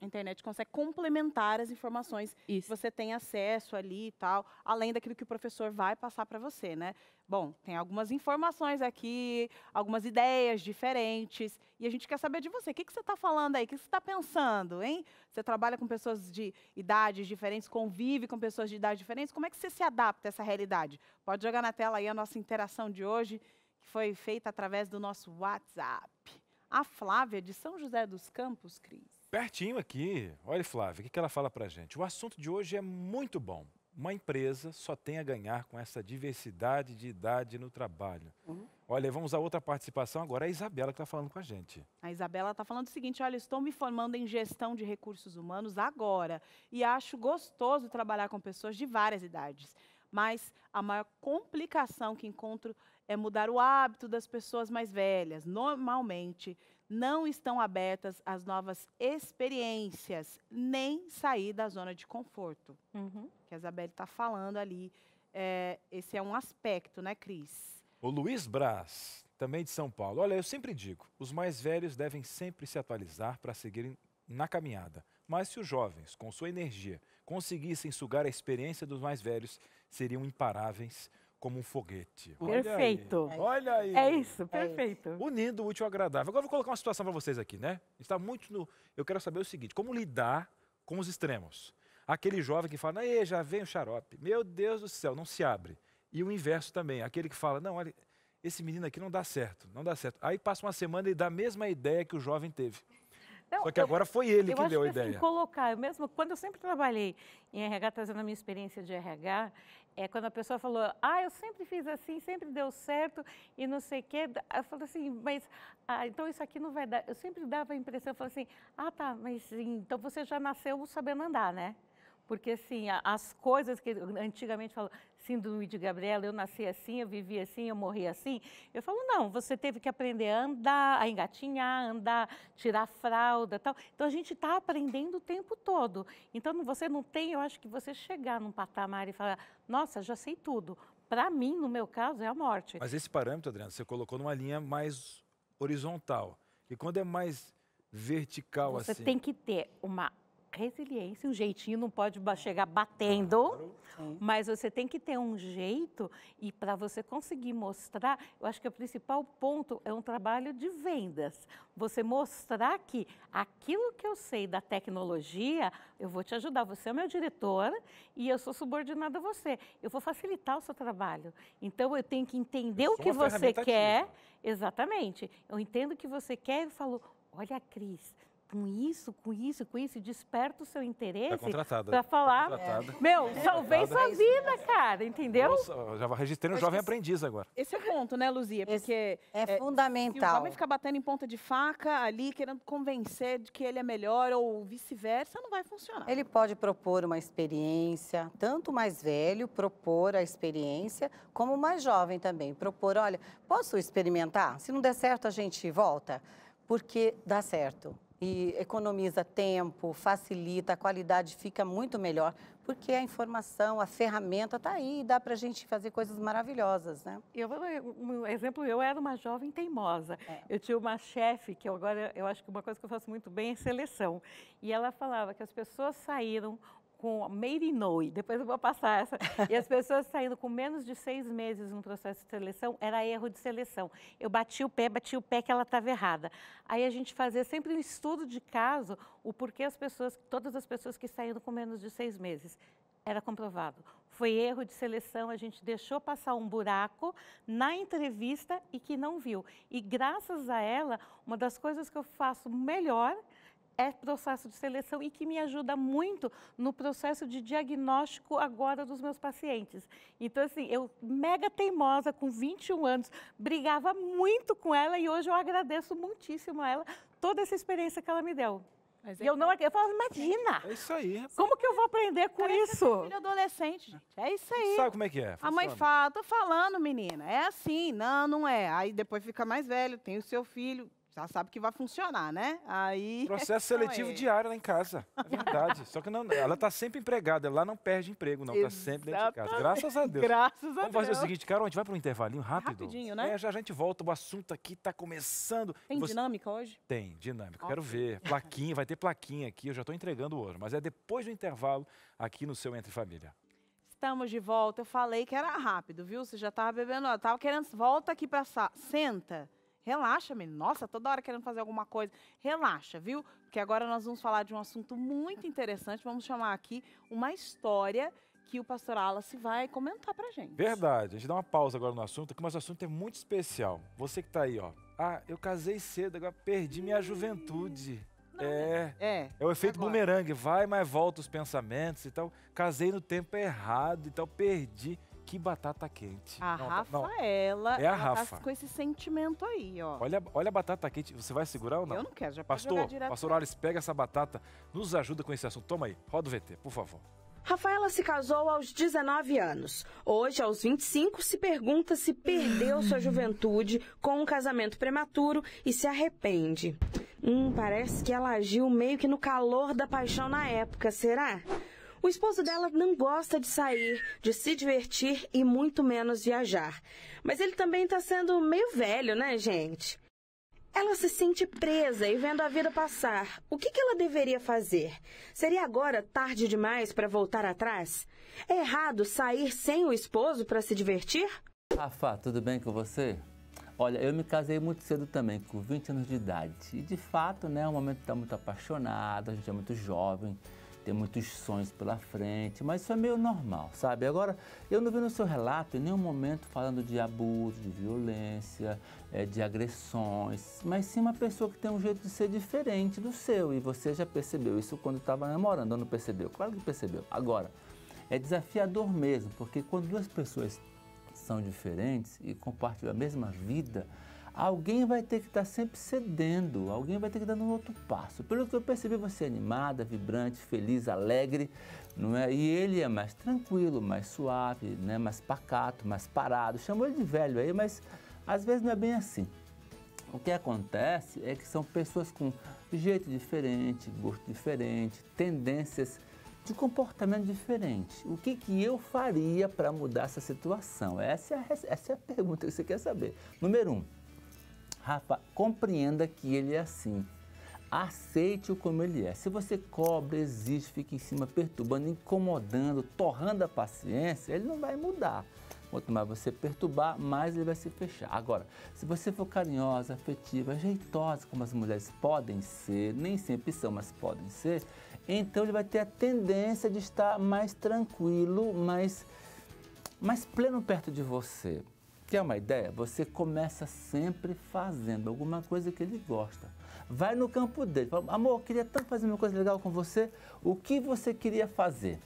a internet consegue complementar as informações Isso. que você tem acesso ali e tal, além daquilo que o professor vai passar para você, né? Bom, tem algumas informações aqui, algumas ideias diferentes, e a gente quer saber de você. O que, que você está falando aí? O que você está pensando, hein? Você trabalha com pessoas de idades diferentes, convive com pessoas de idades diferentes, como é que você se adapta a essa realidade? Pode jogar na tela aí a nossa interação de hoje, que foi feita através do nosso WhatsApp. A Flávia, de São José dos Campos, Cris Pertinho aqui. Olha, Flávia, o que, ela fala pra gente? O assunto de hoje é muito bom. Uma empresa só tem a ganhar com essa diversidade de idade no trabalho. Uhum. Olha, vamos a outra participação agora. É a Isabela que está falando com a gente. A Isabela está falando o seguinte: olha, estou me formando em gestão de recursos humanos agora e acho gostoso trabalhar com pessoas de várias idades. Mas a maior complicação que encontro é mudar o hábito das pessoas mais velhas. Normalmente, não estão abertas às novas experiências, nem sair da zona de conforto. Uhum. Que a Isabelle está falando ali. É, esse é um aspecto, né, Cris? O Luiz Braz, também de São Paulo. Olha, eu sempre digo, os mais velhos devem sempre se atualizar para seguirem na caminhada. Mas se os jovens, com sua energia, conseguissem sugar a experiência dos mais velhos, seriam imparáveis como um foguete. Olha perfeito. Olha aí. É isso, é perfeito. É Unindo o útil ao agradável. Agora eu vou colocar uma situação para vocês aqui, né? Está muito no. Eu quero saber o seguinte: como lidar com os extremos? Aquele jovem que fala, ei, já vem o xarope. Meu Deus do céu, não se abre. E o inverso também, aquele que fala, não, olha, esse menino aqui não dá certo, não dá certo. Aí passa uma semana e dá a mesma ideia que o jovem teve. Não, Só que agora foi ele que deu a que, é assim, ideia. Assim, colocar, eu mesmo, quando eu sempre trabalhei em RH, trazendo a minha experiência de RH, é quando a pessoa falou, ah, eu sempre fiz assim, sempre deu certo e não sei o quê. Eu falo assim, mas ah, então isso aqui não vai dar. Eu sempre dava a impressão, eu falo assim, ah, tá, mas então você já nasceu sabendo andar, né? Porque, assim, as coisas que antigamente falam, síndrome de Gabriela, eu nasci assim, eu vivi assim, eu morri assim. Eu falo, não, você teve que aprender a andar, a engatinhar, andar, tirar fralda tal. Então, a gente está aprendendo o tempo todo. Então, você não tem, eu acho que você chegar num patamar e falar, nossa, já sei tudo. Para mim, no meu caso, é a morte. Mas esse parâmetro, Adriano, você colocou numa linha mais horizontal. E quando é mais vertical você assim. Você tem que ter uma resiliência, um jeitinho, não pode chegar batendo, claro, mas você tem que ter um jeito e para você conseguir mostrar, eu acho que o principal ponto é um trabalho de vendas. Você mostrar que aquilo que eu sei da tecnologia, eu vou te ajudar, você é meu diretor e eu sou subordinado a você. Eu vou facilitar o seu trabalho. Então eu tenho que entender o é que você quer. Exatamente. Eu entendo o que você quer e falo, olha, Cris, com isso, com isso, com isso, desperta o seu interesse. Tá contratada. Pra tá falar. Tá contratada. Meu, tá salvei sua é vida, cara, entendeu? Nossa, já registrei no Jovem Aprendiz agora. Esse é o ponto, né, Luzia? Porque. É, é fundamental. Se o jovem ficar batendo em ponta de faca ali, querendo convencer de que ele é melhor ou vice-versa, não vai funcionar. Ele pode propor uma experiência, tanto mais velho propor a experiência, como mais jovem também. Propor, olha, posso experimentar? Se não der certo, a gente volta. Porque dá certo e economiza tempo, facilita, a qualidade fica muito melhor, porque a informação, a ferramenta está aí e dá para a gente fazer coisas maravilhosas, né? Eu um exemplo, eu era uma jovem teimosa. É. Eu tinha uma chefe que agora eu acho que uma coisa que eu faço muito bem é seleção. E ela falava que as pessoas saíram com Made in Noi, depois eu vou passar essa. E as pessoas saindo com menos de seis meses no processo de seleção, era erro de seleção. Eu bati o pé, bati o pé que ela estava errada. Aí a gente fazia sempre um estudo de caso, o porquê as pessoas, todas as pessoas que saíram com menos de seis meses. Era comprovado. Foi erro de seleção, a gente deixou passar um buraco na entrevista e que não viu. E graças a ela, uma das coisas que eu faço melhor é processo de seleção e que me ajuda muito no processo de diagnóstico agora dos meus pacientes. Então, assim, eu mega teimosa, com 21 anos, brigava muito com ela e hoje eu agradeço muitíssimo a ela toda essa experiência que ela me deu. Mas é eu não eu falo, imagina! É isso aí. Como que eu vou aprender com Parece isso? Filho adolescente, gente. É isso aí. Sabe como é que é? Funciona. A mãe fala, tô falando, menina. É assim, não, não é. Aí depois fica mais velho, tem o seu filho. Já sabe que vai funcionar, né? Aí. [LAUGHS] Processo então é seletivo diário lá em casa. É verdade. Só que não, ela está sempre empregada, ela não perde emprego, não. Está sempre dentro de casa. Graças a Deus. Graças a Vamos Deus. Vamos fazer o seguinte, Carol, a gente vai para um intervalinho rápido. Rapidinho, né? É, já a gente volta, o assunto aqui está começando. Tem Você... dinâmica hoje? Tem, dinâmica. Quero ver. [LAUGHS] Plaquinha, vai ter plaquinha aqui, eu já estou entregando o ouro. Mas é depois do intervalo aqui no seu Entre Família. Estamos de volta. Eu falei que era rápido, viu? Você já estava bebendo, estava querendo. Volta aqui para. Senta. Relaxa, menino. Nossa, toda hora querendo fazer alguma coisa. Relaxa, viu? Que agora nós vamos falar de um assunto muito interessante. Vamos chamar aqui uma história que o pastor Alas vai comentar pra gente. Verdade. A gente dá uma pausa agora no assunto, porque o nosso assunto é muito especial. Você que tá aí, ó. Ah, eu casei cedo, agora perdi minha juventude. é, é, é o efeito agora. bumerangue, vai, mas volta os pensamentos e tal. Casei no tempo errado e tal, perdi que batata quente. A não, tá- Rafaela não, é a tá Rafa. Tá com esse sentimento aí, ó. Olha, olha a batata quente. Você vai segurar ou não? Eu não quero, já pode Pastor, direto. Pastor Ares, pega essa batata, nos ajuda com esse assunto. Toma aí, roda o VT, por favor. Rafaela se casou aos 19 anos. Hoje, aos 25, se pergunta se perdeu sua juventude com um casamento prematuro e se arrepende. Hum, parece que ela agiu meio que no calor da paixão na época, será? O esposo dela não gosta de sair, de se divertir e muito menos viajar. Mas ele também está sendo meio velho, né, gente? Ela se sente presa e vendo a vida passar. O que, que ela deveria fazer? Seria agora tarde demais para voltar atrás? É errado sair sem o esposo para se divertir? Rafa, tudo bem com você? Olha, eu me casei muito cedo também, com 20 anos de idade. E de fato, né, é um momento que está muito apaixonado, a gente é muito jovem tem muitos sonhos pela frente, mas isso é meio normal, sabe? Agora, eu não vi no seu relato em nenhum momento falando de abuso, de violência, é, de agressões, mas sim uma pessoa que tem um jeito de ser diferente do seu e você já percebeu isso quando estava namorando, ou não percebeu? Claro que percebeu. Agora, é desafiador mesmo, porque quando duas pessoas são diferentes e compartilham a mesma vida, alguém vai ter que estar tá sempre cedendo, alguém vai ter que tá dar um outro passo. Pelo que eu percebi, você é animada, vibrante, feliz, alegre, não é? E ele é mais tranquilo, mais suave, né? mais pacato, mais parado. Chamou ele de velho aí, mas às vezes não é bem assim. O que acontece é que são pessoas com jeito diferente, gosto diferente, tendências de comportamento diferente. O que, que eu faria para mudar essa situação? Essa é, a, essa é a pergunta que você quer saber. Número um, Rafa, compreenda que ele é assim. Aceite-o como ele é. Se você cobra, exige, fica em cima, perturbando, incomodando, torrando a paciência, ele não vai mudar. Quanto mais você perturbar, mais ele vai se fechar. Agora, se você for carinhosa, afetiva, jeitosa, como as mulheres podem ser, nem sempre são, mas podem ser, então ele vai ter a tendência de estar mais tranquilo, mais, mais pleno perto de você. Quer uma ideia? Você começa sempre fazendo alguma coisa que ele gosta. Vai no campo dele. Fala, Amor, eu queria tanto fazer uma coisa legal com você. O que você queria fazer?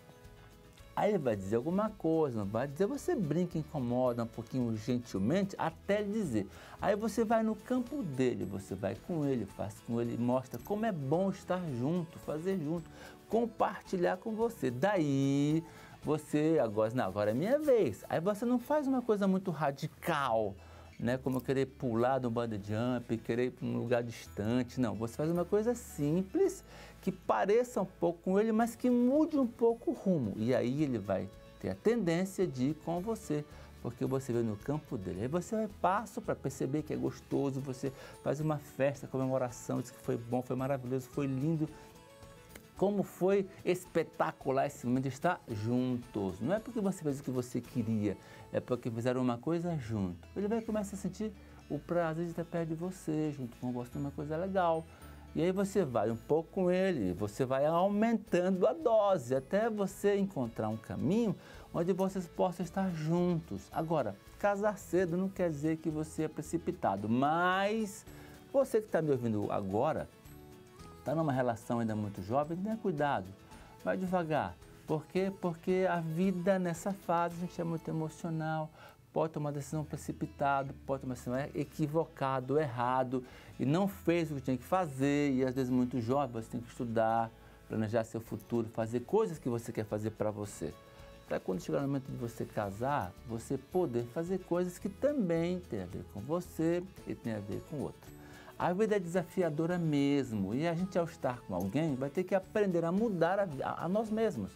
Aí ele vai dizer alguma coisa, não vai dizer, você brinca, incomoda um pouquinho gentilmente até dizer. Aí você vai no campo dele, você vai com ele, faz com ele, mostra como é bom estar junto, fazer junto, compartilhar com você. Daí você agora, não, agora é minha vez. Aí você não faz uma coisa muito radical, né? Como querer pular do body jump, querer ir para um lugar distante. Não, você faz uma coisa simples que pareça um pouco com ele, mas que mude um pouco o rumo. E aí ele vai ter a tendência de ir com você porque você vê no campo dele. Aí você vai passo para perceber que é gostoso, você faz uma festa, comemoração, diz que foi bom, foi maravilhoso, foi lindo como foi espetacular esse momento de estar juntos. Não é porque você fez o que você queria, é porque fizeram uma coisa junto. Ele vai começar a sentir o prazer de estar perto de você, junto com você, uma coisa legal. E aí você vai um pouco com ele, você vai aumentando a dose até você encontrar um caminho onde vocês possam estar juntos. Agora, casar cedo não quer dizer que você é precipitado, mas você que está me ouvindo agora, está numa relação ainda muito jovem, tenha cuidado, vai devagar. Por quê? Porque a vida nessa fase a gente é muito emocional, pode tomar decisão precipitada, pode tomar decisão equivocada, errado, e não fez o que tinha que fazer, e às vezes muito jovem você tem que estudar, planejar seu futuro, fazer coisas que você quer fazer para você. Para quando chegar o momento de você casar, você poder fazer coisas que também tem a ver com você e tem a ver com o outro. A vida é desafiadora mesmo e a gente, ao estar com alguém, vai ter que aprender a mudar a, a, nós mesmos,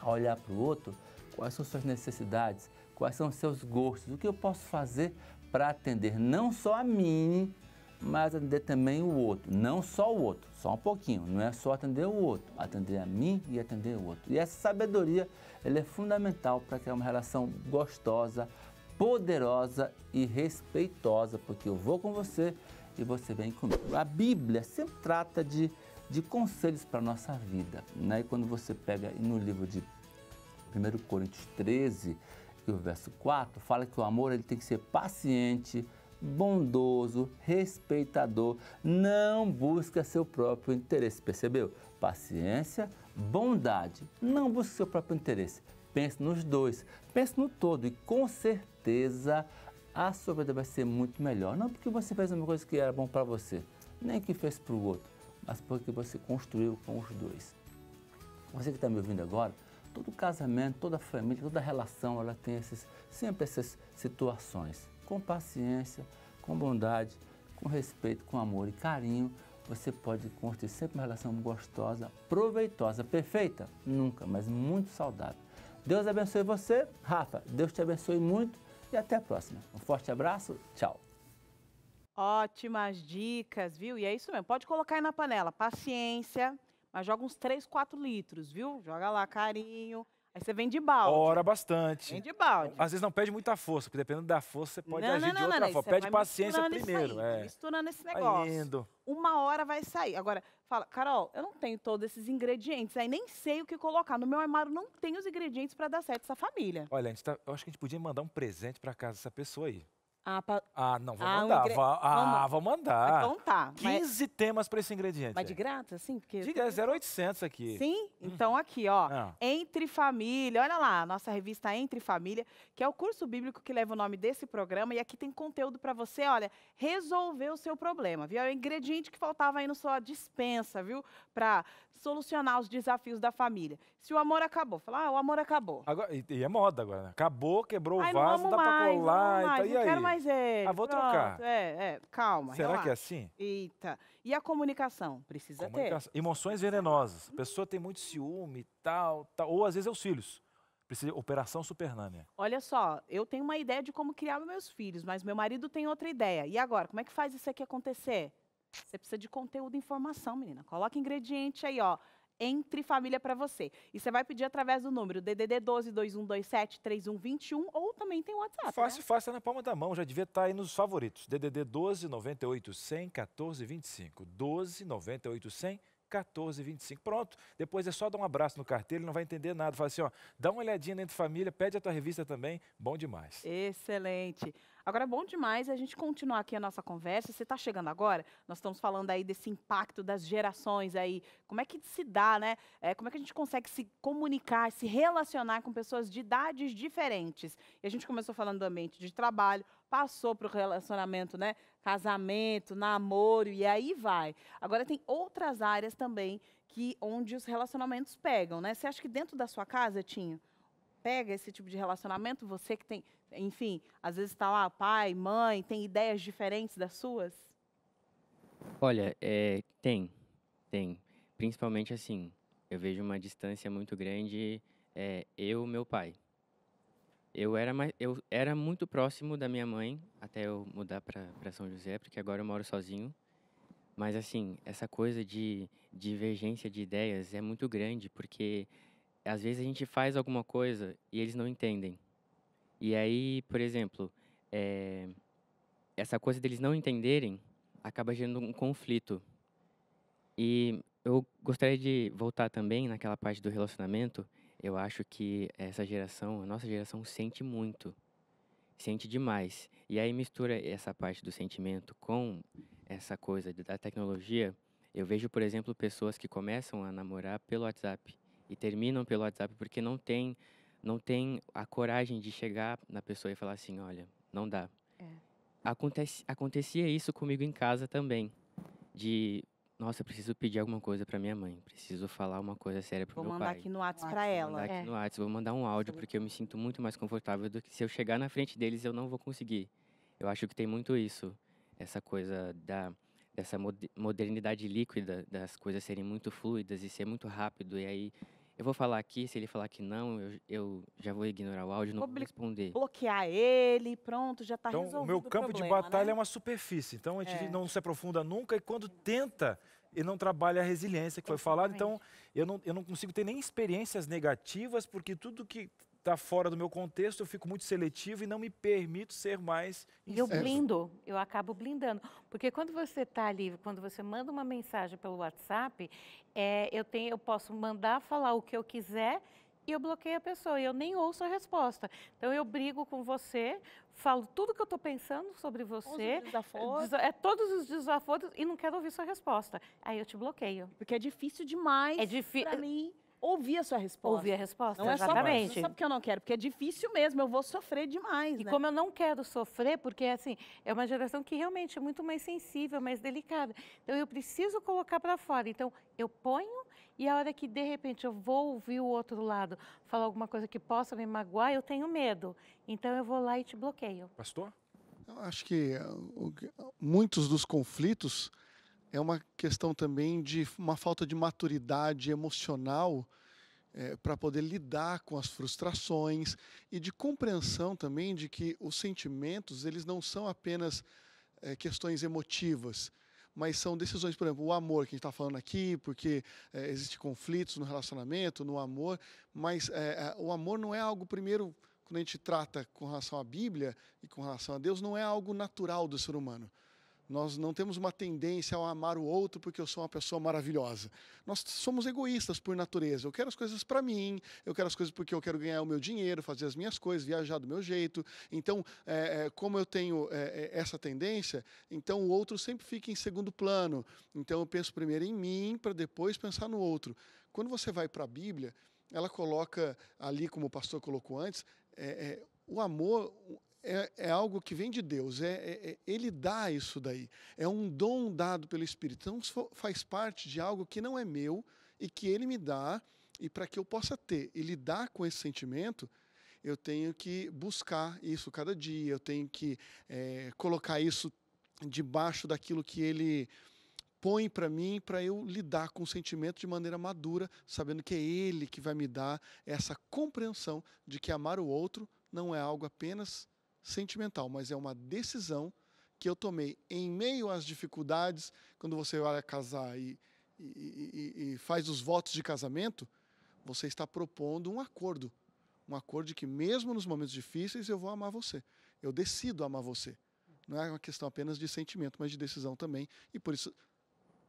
a olhar para o outro, quais são suas necessidades, quais são seus gostos, o que eu posso fazer para atender não só a mim, mas atender também o outro. Não só o outro, só um pouquinho, não é só atender o outro, atender a mim e atender o outro. E essa sabedoria ela é fundamental para criar uma relação gostosa, poderosa e respeitosa, porque eu vou com você e você vem comigo. A Bíblia sempre trata de, de conselhos para a nossa vida. Né? E quando você pega no livro de 1 Coríntios 13, o verso 4 fala que o amor ele tem que ser paciente, bondoso, respeitador, não busca seu próprio interesse, percebeu? Paciência, bondade, não busca seu próprio interesse. Pense nos dois, pense no todo e com certeza a sua vida vai ser muito melhor. Não porque você fez uma coisa que era bom para você, nem que fez para o outro, mas porque você construiu com os dois. Você que está me ouvindo agora, todo casamento, toda família, toda relação, ela tem esses, sempre essas situações. Com paciência, com bondade, com respeito, com amor e carinho, você pode construir sempre uma relação gostosa, proveitosa, perfeita? Nunca, mas muito saudável. Deus abençoe você, Rafa. Deus te abençoe muito e até a próxima. Um forte abraço, tchau. Ótimas dicas, viu? E é isso mesmo. Pode colocar aí na panela. Paciência, mas joga uns 3, 4 litros, viu? Joga lá carinho. Aí você vem de balde. Ora bastante. Vem de balde. Às vezes não pede muita força, porque dependendo da força você pode não, agir não, não, de outra forma. É pede paciência primeiro. Aí, é. Misturando esse negócio. Vai indo. Uma hora vai sair. Agora, fala, Carol, eu não tenho todos esses ingredientes, aí nem sei o que colocar. No meu armário não tem os ingredientes para dar certo essa família. Olha, a gente tá, eu acho que a gente podia mandar um presente para casa dessa pessoa aí. Ah, ah, não, vou ah, mandar. Um vou, ah, vou mandar. Ah, então tá. 15 mas... temas para esse ingrediente. Mas de graça, assim, Porque... De graça, 0800 aqui. Sim? Então aqui, ó. Ah. Entre Família. Olha lá, nossa revista Entre Família, que é o curso bíblico que leva o nome desse programa. E aqui tem conteúdo para você, olha, resolver o seu problema, viu? É o ingrediente que faltava aí na sua dispensa, viu? Para solucionar os desafios da família. Se o amor acabou, fala, ah, o amor acabou. Agora, e, e é moda agora, né? Acabou, quebrou Ai, o vaso, dá para colar. Não mais, e, tá, não e aí? mais mais ele. É, ah, vou Pronto, trocar. É, é, calma. Será relaxa. que é assim? Eita. E a comunicação? Precisa comunicação. ter. Emoções venenosas. A pessoa tem muito ciúme, tal, tal. Ou às vezes é os filhos. Precisa operação supernânia. Olha só, eu tenho uma ideia de como criar meus filhos, mas meu marido tem outra ideia. E agora, como é que faz isso aqui acontecer? Você precisa de conteúdo e informação, menina. Coloca ingrediente aí, ó entre família para você. E você vai pedir através do número DDD 12 2127 3121 ou também tem WhatsApp. Né? Fácil, né? fácil, tá na palma da mão, já devia estar tá aí nos favoritos. DDD 12 98 100 14 25. 12 98 100 14, 25. Pronto, depois é só dar um abraço no carteiro, ele não vai entender nada. Fala assim, ó, dá uma olhadinha dentro de família, pede a tua revista também, bom demais. Excelente. Agora, bom demais a gente continuar aqui a nossa conversa. Você está chegando agora, nós estamos falando aí desse impacto das gerações aí. Como é que se dá, né? É, como é que a gente consegue se comunicar, se relacionar com pessoas de idades diferentes? E a gente começou falando do ambiente de trabalho, passou para o relacionamento né, casamento, namoro e aí vai. Agora tem outras áreas também que onde os relacionamentos pegam, né? Você acha que dentro da sua casa, Tinho, pega esse tipo de relacionamento? Você que tem, enfim, às vezes está lá pai, mãe, tem ideias diferentes das suas? Olha, é, tem, tem. Principalmente assim, eu vejo uma distância muito grande é, eu meu pai. Eu era, mais, eu era muito próximo da minha mãe até eu mudar para São José, porque agora eu moro sozinho. Mas, assim, essa coisa de, divergência de ideias é muito grande, porque às vezes a gente faz alguma coisa e eles não entendem. E aí, por exemplo, é, essa coisa deles não entenderem acaba gerando um conflito. E eu gostaria de voltar também naquela parte do relacionamento eu acho que essa geração, a nossa geração, sente muito. Sente demais. E aí mistura essa parte do sentimento com essa coisa da tecnologia. Eu vejo, por exemplo, pessoas que começam a namorar pelo WhatsApp e terminam pelo WhatsApp porque não tem, não tem a coragem de chegar na pessoa e falar assim, olha, não dá. É. Acontece, acontecia isso comigo em casa também, de nossa, eu preciso pedir alguma coisa para minha mãe, preciso falar uma coisa séria pro vou meu pai. Vou mandar aqui no Whats para ela. Vou mandar aqui é. no Whats, vou mandar um áudio porque eu me sinto muito mais confortável do que se eu chegar na frente deles eu não vou conseguir. Eu acho que tem muito isso, essa coisa da dessa modernidade líquida das coisas serem muito fluidas e ser muito rápido e aí eu vou falar aqui, se ele falar que não, eu, eu já vou ignorar o áudio, não vou responder. Bloquear ele, pronto, já está então, resolvido. Então, o meu campo problema, de né? batalha né? é uma superfície. Então, a gente é. não se aprofunda nunca e quando tenta e não trabalha a resiliência que foi falado. Então, eu não, eu não consigo ter nem experiências negativas, porque tudo que está fora do meu contexto, eu fico muito seletivo e não me permito ser mais e Eu blindo, eu acabo blindando. Porque quando você está ali, quando você manda uma mensagem pelo WhatsApp, é, eu, tenho, eu posso mandar falar o que eu quiser e eu bloqueio a pessoa e eu nem ouço a resposta. Então eu brigo com você, falo tudo que eu estou pensando sobre você, todos os é todos os desaforos e não quero ouvir sua resposta. Aí eu te bloqueio. Porque é difícil demais. É difícil. Para é mim ouvir a sua resposta. Ouvir a resposta, não exatamente. É só, porque sabe que eu não quero, porque é difícil mesmo, eu vou sofrer demais. E né? como eu não quero sofrer, porque assim, é uma geração que realmente é muito mais sensível, mais delicada. Então eu preciso colocar para fora. Então eu ponho e a hora que de repente eu vou ouvir o outro lado falar alguma coisa que possa me magoar, eu tenho medo. Então eu vou lá e te bloqueio. Pastor? Eu acho que uh, uh, muitos dos conflitos é uma questão também de uma falta de maturidade emocional é, eh, para poder lidar com as frustrações e de compreensão também de que os sentimentos eles não são apenas é, questões emotivas, mas são decisões, por exemplo, o amor que a gente está falando aqui, porque é, eh, existe conflitos no relacionamento, no amor, mas é, o amor não é algo primeiro quando a gente trata com relação à Bíblia e com relação a Deus, não é algo natural do ser humano. Nós não temos uma tendência a amar o outro porque eu sou uma pessoa maravilhosa. Nós somos egoístas por natureza. Eu quero as coisas para mim, eu quero as coisas porque eu quero ganhar o meu dinheiro, fazer as minhas coisas, viajar do meu jeito. Então, é, é, como eu tenho é, é essa tendência, então o outro sempre fica em segundo plano. Então, eu penso primeiro em mim para depois pensar no outro. Quando você vai para a Bíblia, ela coloca ali, como o pastor colocou antes, é, é, o amor é, é algo que vem de Deus, é, é, é, Ele dá isso daí. É um dom dado pelo Espírito. Então faz parte de algo que não é meu e que Ele me dá, e para que eu possa ter e lidar com esse sentimento, eu tenho que buscar isso cada dia, eu tenho que é, colocar isso debaixo daquilo que ele põe para mim, para eu lidar com o sentimento de maneira madura, sabendo que é ele que vai me dar essa compreensão de que amar o outro não é algo apenas sentimental, mas é uma decisão que eu tomei em meio às dificuldades, quando você vai casar e, e, e, e faz os votos de casamento, você está propondo um acordo. Um acordo de que, mesmo nos momentos difíceis, eu vou amar você. Eu decido amar você. Não é uma questão apenas de sentimento, mas de decisão também. E por isso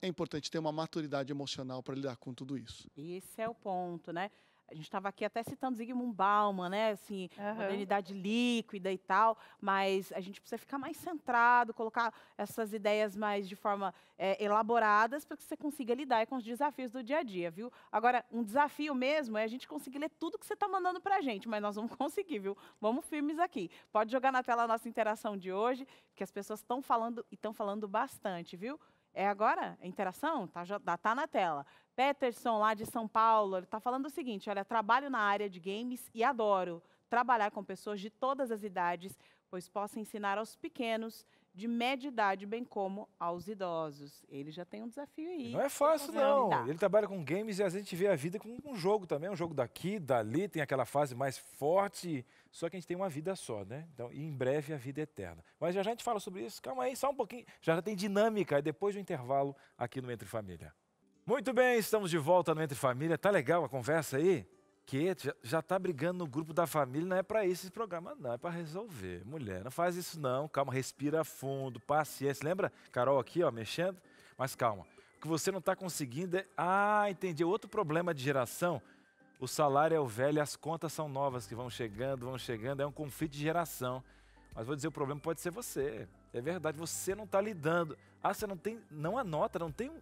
é importante ter uma maturidade emocional para lidar com tudo isso. Esse é o ponto, né? a gente estava aqui até citando Zygmunt Bauman, né? Assim, uhum. modernidade líquida e tal, mas a gente precisa ficar mais centrado, colocar essas ideias mais de forma é, elaboradas para que você consiga lidar com os desafios do dia a dia, viu? Agora, um desafio mesmo é a gente conseguir ler tudo que você está mandando para a gente, mas nós vamos [LAUGHS] conseguir, viu? Vamos firmes aqui. Pode jogar na tela a nossa interação de hoje, que as pessoas estão falando e estão falando bastante, viu? É agora? A interação? Tá, já tá, tá na tela. Peterson, lá de São Paulo, ele está falando o seguinte: olha, trabalho na área de games e adoro trabalhar com pessoas de todas as idades, pois posso ensinar aos pequenos de média idade, bem como aos idosos. Ele já tem um desafio aí. Não é fácil, não. Lidar. Ele trabalha com games e a gente vê a vida como um jogo também, um jogo daqui, dali, tem aquela fase mais forte, só que a gente tem uma vida só, né? Então, em breve, a vida é eterna. Mas já, já a gente fala sobre isso, calma aí, só um pouquinho. Já, já tem dinâmica, depois do intervalo aqui no Entre Família. Muito bem, estamos de volta no Entre Família. Tá legal a conversa aí? Que já tá brigando no grupo da família, não é para esse programa, não, é para resolver. Mulher, não faz isso não, calma, respira fundo, paciência. Lembra Carol aqui, ó, mexendo? Mas calma, o que você não está conseguindo é... Ah, entendi, é outro problema de geração, o salário é o velho, as contas são novas que vão chegando, vão chegando, é um conflito de geração. Mas vou dizer, o problema pode ser você, é verdade, você não está lidando. Ah, você não tem, não anota, não tem um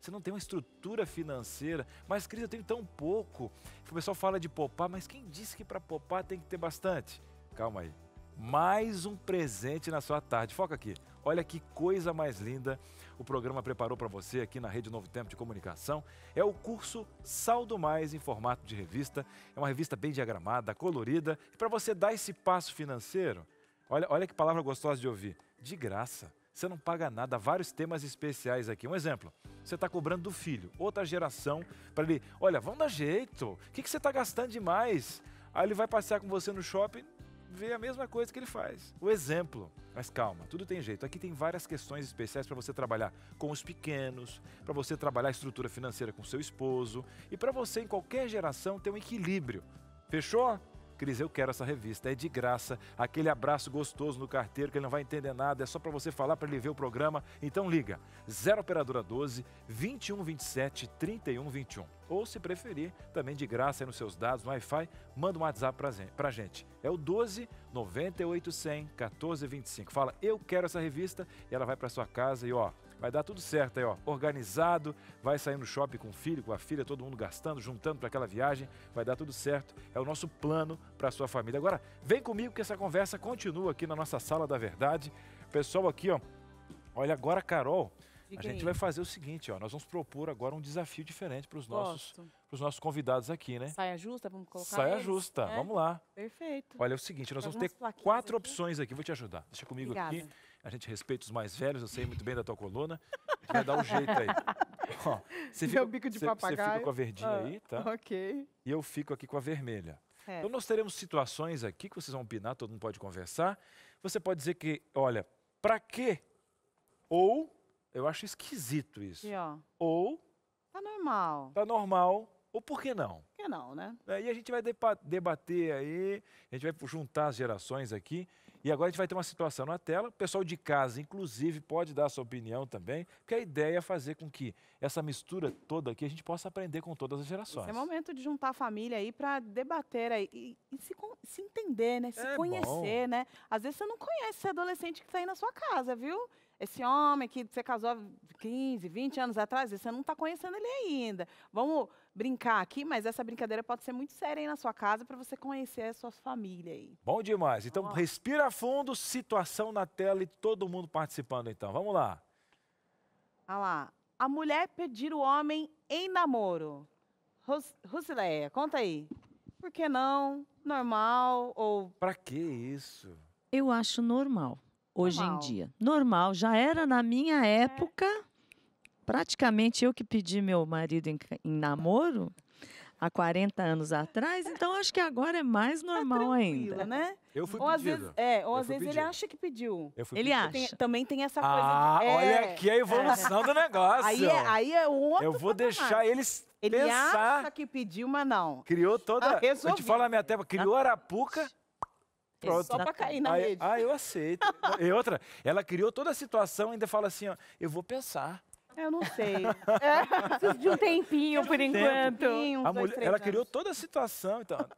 você não tem uma estrutura financeira. Mas, Cris, eu tenho tão pouco. O pessoal fala de poupar, mas quem disse que para poupar tem que ter bastante? Calma aí. Mais um presente na sua tarde. Foca aqui. Olha que coisa mais linda o programa preparou para você aqui na Rede Novo Tempo de Comunicação. É o curso Saldo Mais em formato de revista. É uma revista bem diagramada, colorida. E para você dar esse passo financeiro, olha, olha que palavra gostosa de ouvir: de graça. Você não paga nada. Vários temas especiais aqui. Um exemplo: você está cobrando do filho, outra geração, para ele: olha, vamos dar jeito. O que, que você está gastando demais? Aí ele vai passear com você no shopping, vê a mesma coisa que ele faz. O exemplo. Mas calma, tudo tem jeito. Aqui tem várias questões especiais para você trabalhar com os pequenos, para você trabalhar a estrutura financeira com seu esposo e para você, em qualquer geração, ter um equilíbrio. Fechou? Cris, eu quero essa revista, é de graça, aquele abraço gostoso no carteiro que ele não vai entender nada, é só para você falar para ele ver o programa. Então liga, 0 operadora 12 2127 3121. Ou se preferir, também de graça aí nos seus dados, no Wi-Fi, manda um WhatsApp pra gente. É o 12 98 100 1425. Fala, eu quero essa revista e ela vai para sua casa e ó, Vai dar tudo certo aí, ó. Organizado, vai sair no shopping com o filho, com a filha, todo mundo gastando, juntando para aquela viagem. Vai dar tudo certo. É o nosso plano para a sua família. Agora, vem comigo que essa conversa continua aqui na nossa sala da verdade. Pessoal aqui, ó. Olha agora, Carol. A gente vai fazer o seguinte, ó, nós vamos propor agora um desafio diferente para os nossos, os nossos convidados aqui, né? Saia justa, vamos colocar. Saia eles, justa, né? vamos lá. Perfeito. Olha, é o seguinte, nós Tem vamos ter quatro aqui. opções aqui, vou te ajudar. Deixa comigo Obrigada. aqui. A gente respeita os mais velhos, eu sei muito bem da tua coluna. Vai dar um jeito aí. [LAUGHS] você fica, o bico de papagaio. Você fica com a verdinha ah, aí, tá? Ok. E eu fico aqui com a vermelha. É. Então nós teremos situações aqui que vocês vão opinar, todo mundo pode conversar. Você pode dizer que, olha, pra quê? Ou, eu acho esquisito isso. E, ó, ou. Tá normal. Tá normal. Ou por que não? Por que não, né? É, e a gente vai debater aí, a gente vai juntar as gerações aqui e agora a gente vai ter uma situação na tela, o pessoal de casa, inclusive, pode dar a sua opinião também, porque a ideia é fazer com que essa mistura toda aqui a gente possa aprender com todas as gerações. Esse é momento de juntar a família aí para debater aí, e, e se, se, entender, né? Se é conhecer, bom. né? Às vezes você não conhece esse adolescente que está aí na sua casa, viu? Esse homem que você casou 15, 20 anos atrás, você não está conhecendo ele ainda. Vamos brincar aqui, mas essa brincadeira pode ser muito séria aí na sua casa para você conhecer a sua família aí. Bom demais. Então, Nossa. respira fundo, situação na tela e todo mundo participando então. Vamos lá. Olha ah lá. A mulher pedir o homem em namoro. Rosileia, conta aí. Por que não? Normal ou... para que isso? Eu acho normal, hoje em dia. Normal, já era na minha é. época... É praticamente eu que pedi meu marido em, em namoro há 40 anos atrás, então acho que agora é mais tá normal é ainda. Né? né? Eu fui ou pedido. Às vezes, é, ou às vezes pedido. ele acha que pediu. ele acha. Tem, também tem essa ah, coisa. Ah, é, olha aqui a evolução é. do negócio. Aí é, aí é outro Eu vou deixar eles ele pensar. Ele acha que pediu, mas não. Criou toda... Ah, eu te falo na minha tela, criou tá. arapuca... Pronto. Só pra cair na aí, rede. Ah, eu aceito. e outra, ela criou toda a situação e ainda fala assim, ó, eu vou pensar. Eu não sei. [LAUGHS] É, preciso de um tempinho, por enquanto. Um, mulher, ela criou toda a situação, então. [LAUGHS]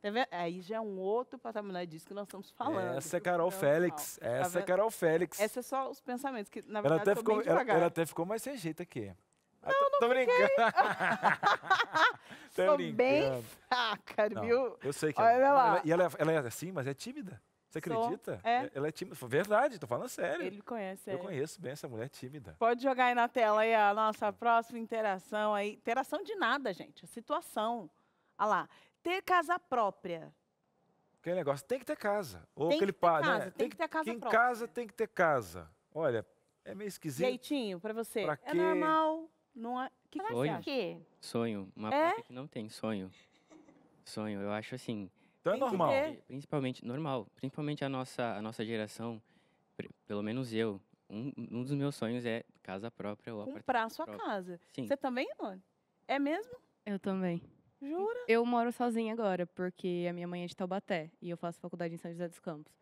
Tá Aí já é um outro patamar é disso que nós estamos falando. Essa é Carol Félix. Tá Essa tá é Carol Félix. Essa é só os pensamentos, que na verdade ela até ficou, ela, ela, até ficou mais sem jeito aqui. Não, tô, não tô brincando. [LAUGHS] tô brincando. bem fraca, viu? Eu sei que Olha é. ela, ela, E ela é assim, mas é tímida. Você acredita? É. é. Ela é tímida. Verdade, tô falando sério. Ele conhece, Eu é. conheço bem essa mulher tímida. Pode jogar aí na tela aí a nossa próxima interação aí. Interação de nada, gente. A Situação. Olha lá. Ter casa própria. Aquele negócio, tem que ter casa. Ou tem aquele que ter né? casa, né? tem, tem que ter casa em própria. casa tem que ter casa. Olha, é meio esquisito. Jeitinho pra você. Pra é normal. Não é... que sonho? Que? Sonho. Uma é? que não tem sonho. Sonho. Eu acho assim, então é Tem é normal. Principalmente, normal. Principalmente a nossa, a nossa geração, pelo menos eu, um, um dos meus sonhos é casa própria ou Comprar a sua casa. Sim. Você também, mano? É mesmo? Eu também. Jura? Eu moro sozinha agora, porque a minha mãe é de Taubaté e eu faço faculdade em São José dos Campos.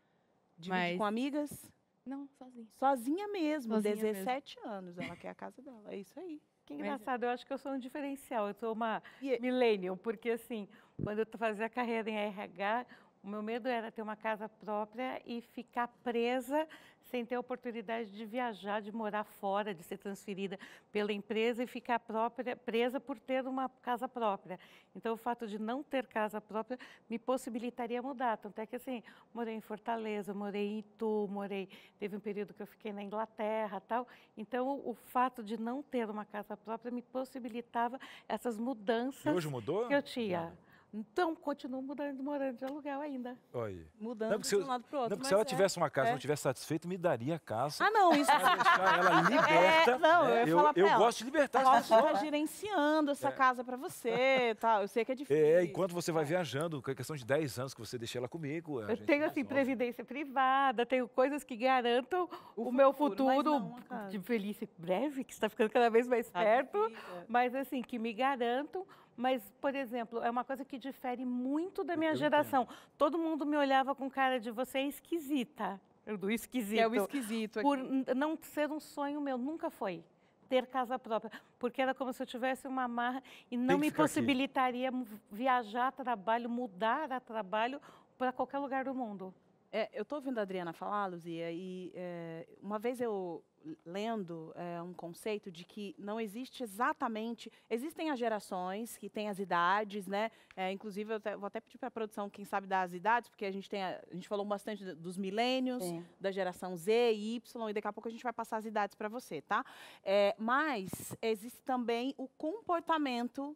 Divide Mas... com amigas? Não, sozinha. Sozinha mesmo, sozinha 17 mesmo. anos. Ela quer a casa dela, é isso aí. Que é engraçado, eu acho que eu sou um diferencial, eu sou uma é millennial, porque assim, quando eu fazia a carreira em RH, o meu medo era ter uma casa própria e ficar presa sem ter a oportunidade de viajar, de morar fora, de ser transferida pela empresa e ficar própria, presa por ter uma casa própria. Então, o fato de não ter casa própria me possibilitaria mudar. Tanto é que, assim, morei em Fortaleza, morei em Itu, morei... Teve um período que eu fiquei na Inglaterra tal. Então, o fato de não ter uma casa própria me possibilitava essas mudanças... E hoje mudou? Que eu tinha. Então, continuo mudando, morando de aluguel ainda. Olha. Mudando não, é de um eu, lado para o outro. Não, é se ela é, tivesse uma casa e é. não estivesse satisfeita, me daria a casa. Ah, não, isso. Pra é. deixar ela liberta. É, não, né? eu, eu, eu ela, gosto de libertar as pessoas. gerenciando essa casa para você tal. Eu sei que é difícil. É, enquanto você vai viajando, com a questão de 10 anos que você deixa ela comigo. Eu tenho, assim, previdência privada, tenho coisas que garantam o, o meu futuro não, né, de velhice breve, que está ficando cada vez mais tá perto. Mas, assim, que me garantam mas, por exemplo, é uma coisa que difere muito da minha eu geração. Entendo. Todo mundo me olhava com cara de você é esquisita. Do esquisito. É o esquisito. Aqui. Por não ser um sonho meu, nunca foi ter casa própria, porque era como se eu tivesse uma marra e não me possibilitaria aqui. viajar a trabalho, mudar a trabalho para qualquer lugar do mundo. É, eu estou ouvindo a Adriana falar, Luzia, e é, uma vez eu lendo é, um conceito de que não existe exatamente. Existem as gerações que têm as idades, né? É, inclusive, eu vou até pedir para a produção, quem sabe, das idades, porque a gente tem. A, a gente falou bastante dos milênios, da geração Z, e Y, e daqui a pouco a gente vai passar as idades para você, tá? É, mas existe também o comportamento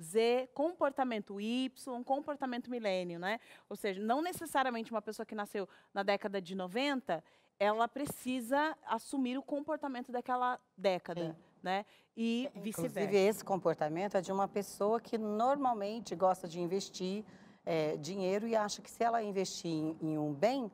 Z, comportamento Y, comportamento milênio, né? Ou seja, não necessariamente uma pessoa que nasceu na década de 90, ela precisa assumir o comportamento daquela década, Sim. né? E é, é. vice-versa. Inclusive, esse comportamento é de uma pessoa que normalmente gosta de investir é, dinheiro e acha que se ela investir em, em um bem,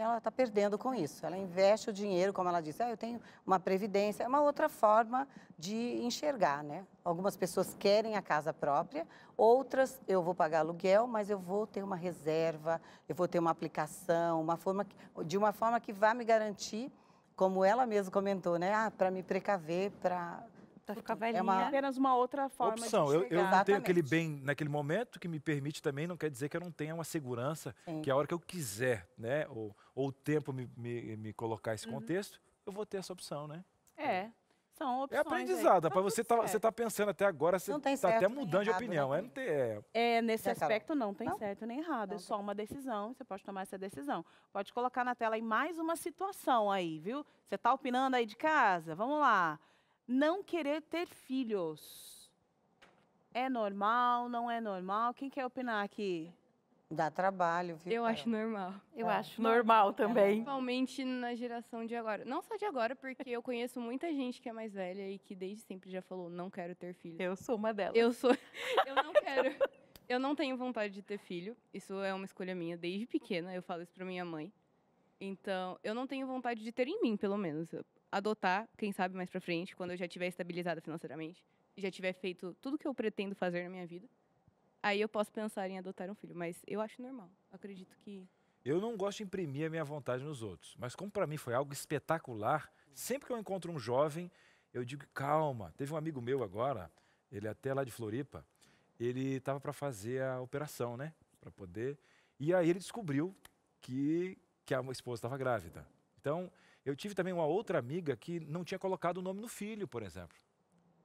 ela está perdendo com isso. Ela investe o dinheiro, como ela disse, ah, eu tenho uma previdência. É uma outra forma de enxergar, né? Algumas pessoas querem a casa própria, outras eu vou pagar aluguel, mas eu vou ter uma reserva, eu vou ter uma aplicação, uma forma de uma forma que vá me garantir, como ela mesma comentou, né? Ah, para me precaver, para Tá ficar velhinha. É uma... apenas uma outra forma opção. de chegar. Eu, eu não tenho aquele bem naquele momento que me permite também, não quer dizer que eu não tenha uma segurança, Sim. que a hora que eu quiser, né, ou, ou o tempo me, me, me colocar esse uhum. contexto, eu vou ter essa opção, né? É. São é opções. É aprendizado, Para Você tá, você tá pensando até agora, você está até mudando de opinião. Né? É, não tem, é... é, nesse aspecto não tem não? certo nem errado. É não, é só uma decisão. Você pode tomar essa decisão. Pode colocar na tela aí mais uma situação aí, viu? Você tá opinando aí de casa? Vamos lá não querer ter filhos. É normal, não é normal? Quem quer opinar aqui? Dá trabalho, viu? Eu acho normal. Eu é. acho normal, também. Principalmente na geração de agora. Não só de agora, porque eu conheço muita gente que é mais velha e que desde sempre já falou, não quero ter filho. Eu sou uma delas. Eu sou. [LAUGHS] Eu não quero. eu não tenho vontade de ter filho. Isso é uma escolha minha desde pequena. Eu falo isso pra minha mãe. Então, eu não tenho vontade de ter em mim, pelo menos adotar, quem sabe mais para frente, quando eu já tiver estabilizada financeiramente, já tiver feito tudo que eu pretendo fazer na minha vida, aí eu posso pensar em adotar um filho, mas eu acho normal. Acredito que eu não gosto de imprimir a minha vontade nos outros, mas como para mim foi algo espetacular, sempre que eu encontro um jovem, eu digo calma. Teve um amigo meu agora, ele é até lá de Floripa, ele estava para fazer a operação, né, para poder. E aí ele descobriu que que a esposa estava grávida. Então eu tive também uma outra amiga que não tinha colocado o nome no filho, por exemplo.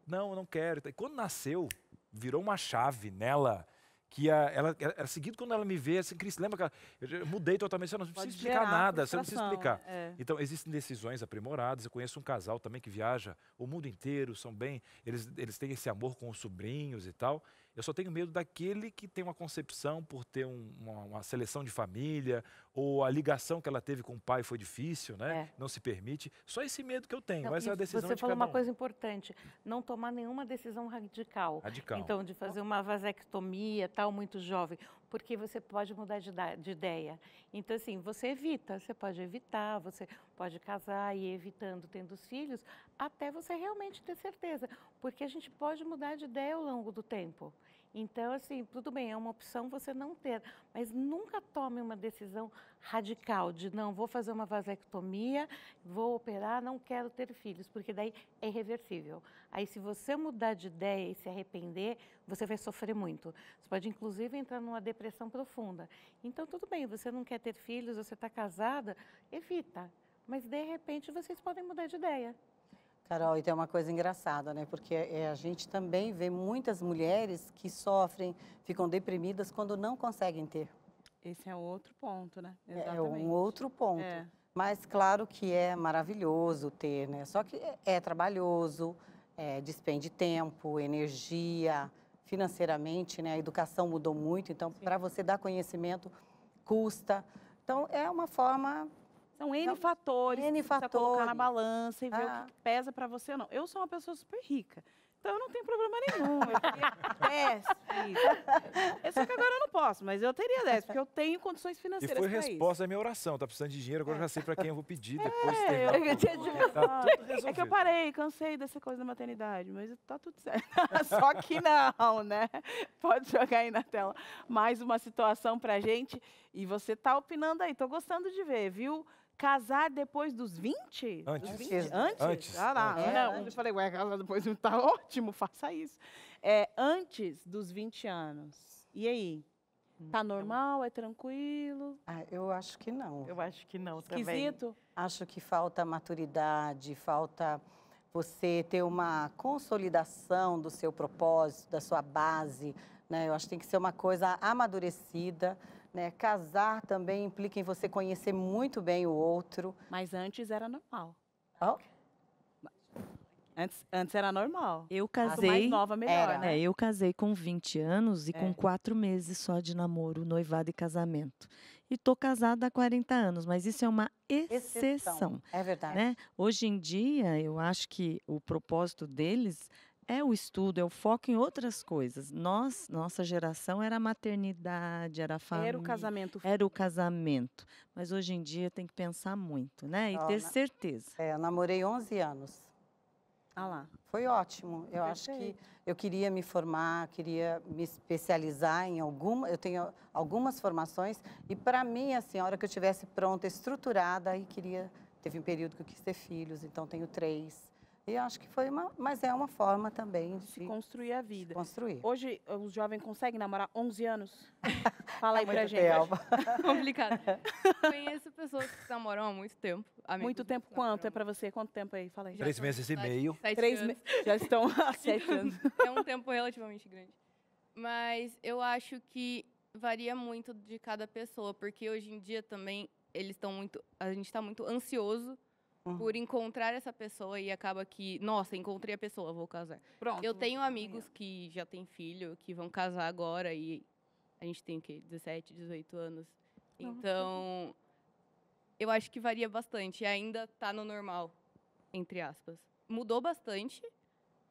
Não, eu não quero. E quando nasceu, virou uma chave nela que a, ela, ela, seguido quando ela me vê, assim, Cris, lembra que ela, eu, mudei totalmente, você não precisa explicar nada, você não precisa explicar. É. Então, existem decisões aprimoradas, eu conheço um casal também que viaja o mundo inteiro, são bem, eles, eles têm esse amor com os sobrinhos e tal, eu só tenho medo daquele que tem uma concepção por ter um, uma, uma, seleção de família, ou a ligação que ela teve com o pai foi difícil, né? É. Não se permite. Só esse medo que eu tenho. Não, Essa é a decisão Você de falou uma um. coisa importante: não tomar nenhuma decisão radical. Radical. Então, de fazer uma vasectomia, tal, muito jovem porque você pode mudar de, de, ideia. Então, assim, você evita, você pode evitar, você pode casar e ir evitando tendo os filhos, até você realmente ter certeza, porque a gente pode mudar de ideia ao longo do tempo. Então, assim, tudo bem, é uma opção você não ter, mas nunca tome uma decisão radical de não, vou fazer uma vasectomia, vou operar, não quero ter filhos, porque daí é irreversível. Aí, se você mudar de ideia e se arrepender, você vai sofrer muito. Você pode, inclusive, entrar numa depressão profunda. Então, tudo bem, você não quer ter filhos, você está casada, evita. Mas, de repente, vocês podem mudar de ideia. Carol, e tem uma coisa engraçada, né? Porque é, a gente também vê muitas mulheres que sofrem, ficam deprimidas quando não conseguem ter. Esse é outro ponto, né? Exatamente. É, é um outro ponto. É. Mas claro que é maravilhoso ter, né? Só que é, é trabalhoso, é, despende tempo, energia, financeiramente, né? A educação mudou muito, então para você dar conhecimento custa. Então é uma forma são N então, fatores N fatores. colocar na balança e ver o que ah. pesa para você ou não. Eu sou uma pessoa super rica. Então eu não tenho problema nenhum. Eu teria 10 [LAUGHS] é, é só que agora eu não posso, mas eu teria 10, porque eu tenho condições financeiras. E foi resposta à é minha oração. Tá precisando de dinheiro, agora eu já sei para quem eu vou pedir depois. É, eu, eu tinha de... tá é que eu parei, cansei dessa coisa da maternidade, mas tá tudo certo. [LAUGHS] só que não, né? Pode jogar aí na tela. Mais uma situação pra gente. E você tá opinando aí, tô gostando de ver, viu? Casar depois dos 20? Antes. 20? Antes? Antes. Ah lá, tá. antes. Não, eu falei, ué, casar depois dos 20, tá ótimo, faça isso. É, antes dos 20 anos. E aí? Hum, tá tá normal? É tranquilo? Ah, eu acho que não. Eu acho que não Esquisito. também. Esquisito? Acho que falta maturidade, falta você ter uma consolidação do seu propósito, da sua base. Né? Eu acho que tem que ser uma coisa amadurecida. Né? Casar também implica em você conhecer muito bem o outro. Mas antes era normal. Oh? Antes, antes era normal. Eu casei. mais nova, melhor, era. né? É, eu casei com 20 anos e é. com quatro meses só de namoro, noivado e casamento. E tô casada há 40 anos, mas isso é uma exceção. exceção. É verdade. Né? Hoje em dia, eu acho que o propósito deles é o estudo, é o foco em outras coisas. Nós, nossa geração era a maternidade, era a família. Era o casamento. Era o casamento. Mas hoje em dia tem que pensar muito, né? E ter certeza. É, eu namorei 11 anos. Ah lá. Foi ótimo. Eu Perfeito. acho que eu queria me formar, queria me especializar em alguma. Eu tenho algumas formações e para mim, assim, a hora que eu estivesse pronta, estruturada, aí queria. Teve um período que eu quis ter filhos, então tenho três. E acho que foi uma, mas é uma forma também de, se construir a vida. construir. Hoje os jovens conseguem namorar 11 anos? [LAUGHS] Fala tá aí é pra gente. [LAUGHS] [LAUGHS] Complicado. Conheço pessoas que namoram há muito tempo. muito tempo quanto é pra você? Quanto tempo aí? Fala aí. Três meses e meio. Sete Três meses. Já estão há sete anos. É um tempo relativamente grande. Mas eu acho que varia muito de cada pessoa, porque hoje em dia também eles estão muito, a gente está muito ansioso por encontrar essa pessoa e acaba que, nossa, encontrei a pessoa, vou casar. Pronto. Eu tenho amigos que já têm filho, que vão casar agora e a gente tem o quê? 17, 18 anos. Então, eu acho que varia bastante. e Ainda está no normal, entre aspas. Mudou bastante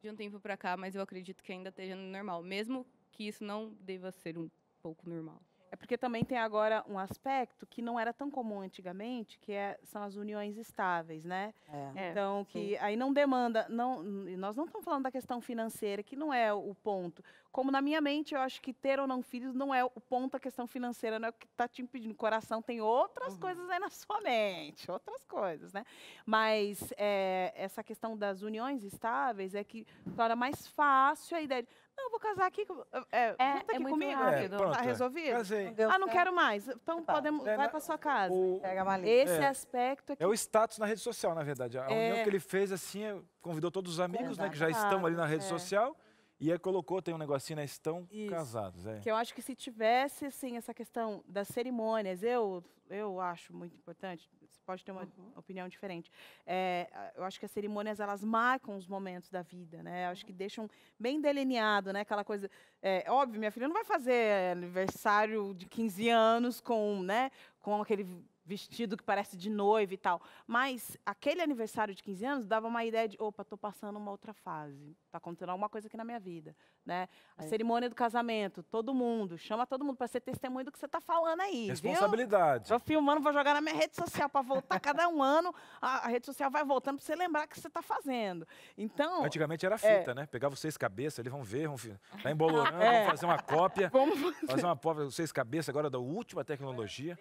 de um tempo para cá, mas eu acredito que ainda esteja no normal, mesmo que isso não deva ser um pouco normal. É porque também tem agora um aspecto que não era tão comum antigamente, que é, são as uniões estáveis, né? É. Então, é, que Sim. aí não demanda, não, nós não estamos falando da questão financeira, que não é o ponto. Como na minha mente, eu acho que ter ou não filhos não é o ponto, a questão financeira não é o que está te impedindo. O coração tem outras uhum. coisas aí na sua mente, outras coisas, né? Mas é, essa questão das uniões estáveis é que torna mais fácil a ideia de, não, vou casar aqui. Ah, é, é, é aqui comigo. Rápido. É, tá resolvido? Casei. Não ah, não quero mais. Então tá. podemos. É, vai pra sua casa. O, Pega a maleta. Esse é. aspecto aqui. É o status na rede social, na verdade. A é. união que ele fez assim, convidou todos os amigos, né, Que já estão ali na rede social. E aí colocou, tem um negocinho, né? Estão Isso. casados. É. Que eu acho que se tivesse, assim, essa questão das cerimônias, eu, eu acho muito importante, pode ter uma uhum. opinião diferente. É, eu acho que as cerimônias elas marcam os momentos da vida, né? Eu acho que deixam bem delineado, né? Aquela coisa. É, óbvio, minha filha não vai fazer aniversário de 15 anos com, né? Com aquele vestido que parece de noiva e tal. Mas aquele aniversário de 15 anos dava uma ideia de, opa, estou passando uma outra fase, está acontecendo alguma coisa aqui na minha vida, né? A é. cerimônia do casamento, todo mundo, chama todo mundo para ser testemunho do que você está falando aí, Responsabilidade. Estou filmando, vou jogar na minha rede social para voltar cada um [LAUGHS] ano, a, a, rede social vai voltando para você lembrar o que você está fazendo. Então... Antigamente era é. fita, é. né? Pegava vocês seis cabeças, eles vão ver, vão, tá embolorando, é. fazer uma cópia, [LAUGHS] vamos fazer, fazer uma cópia dos seis cabeças agora da última tecnologia.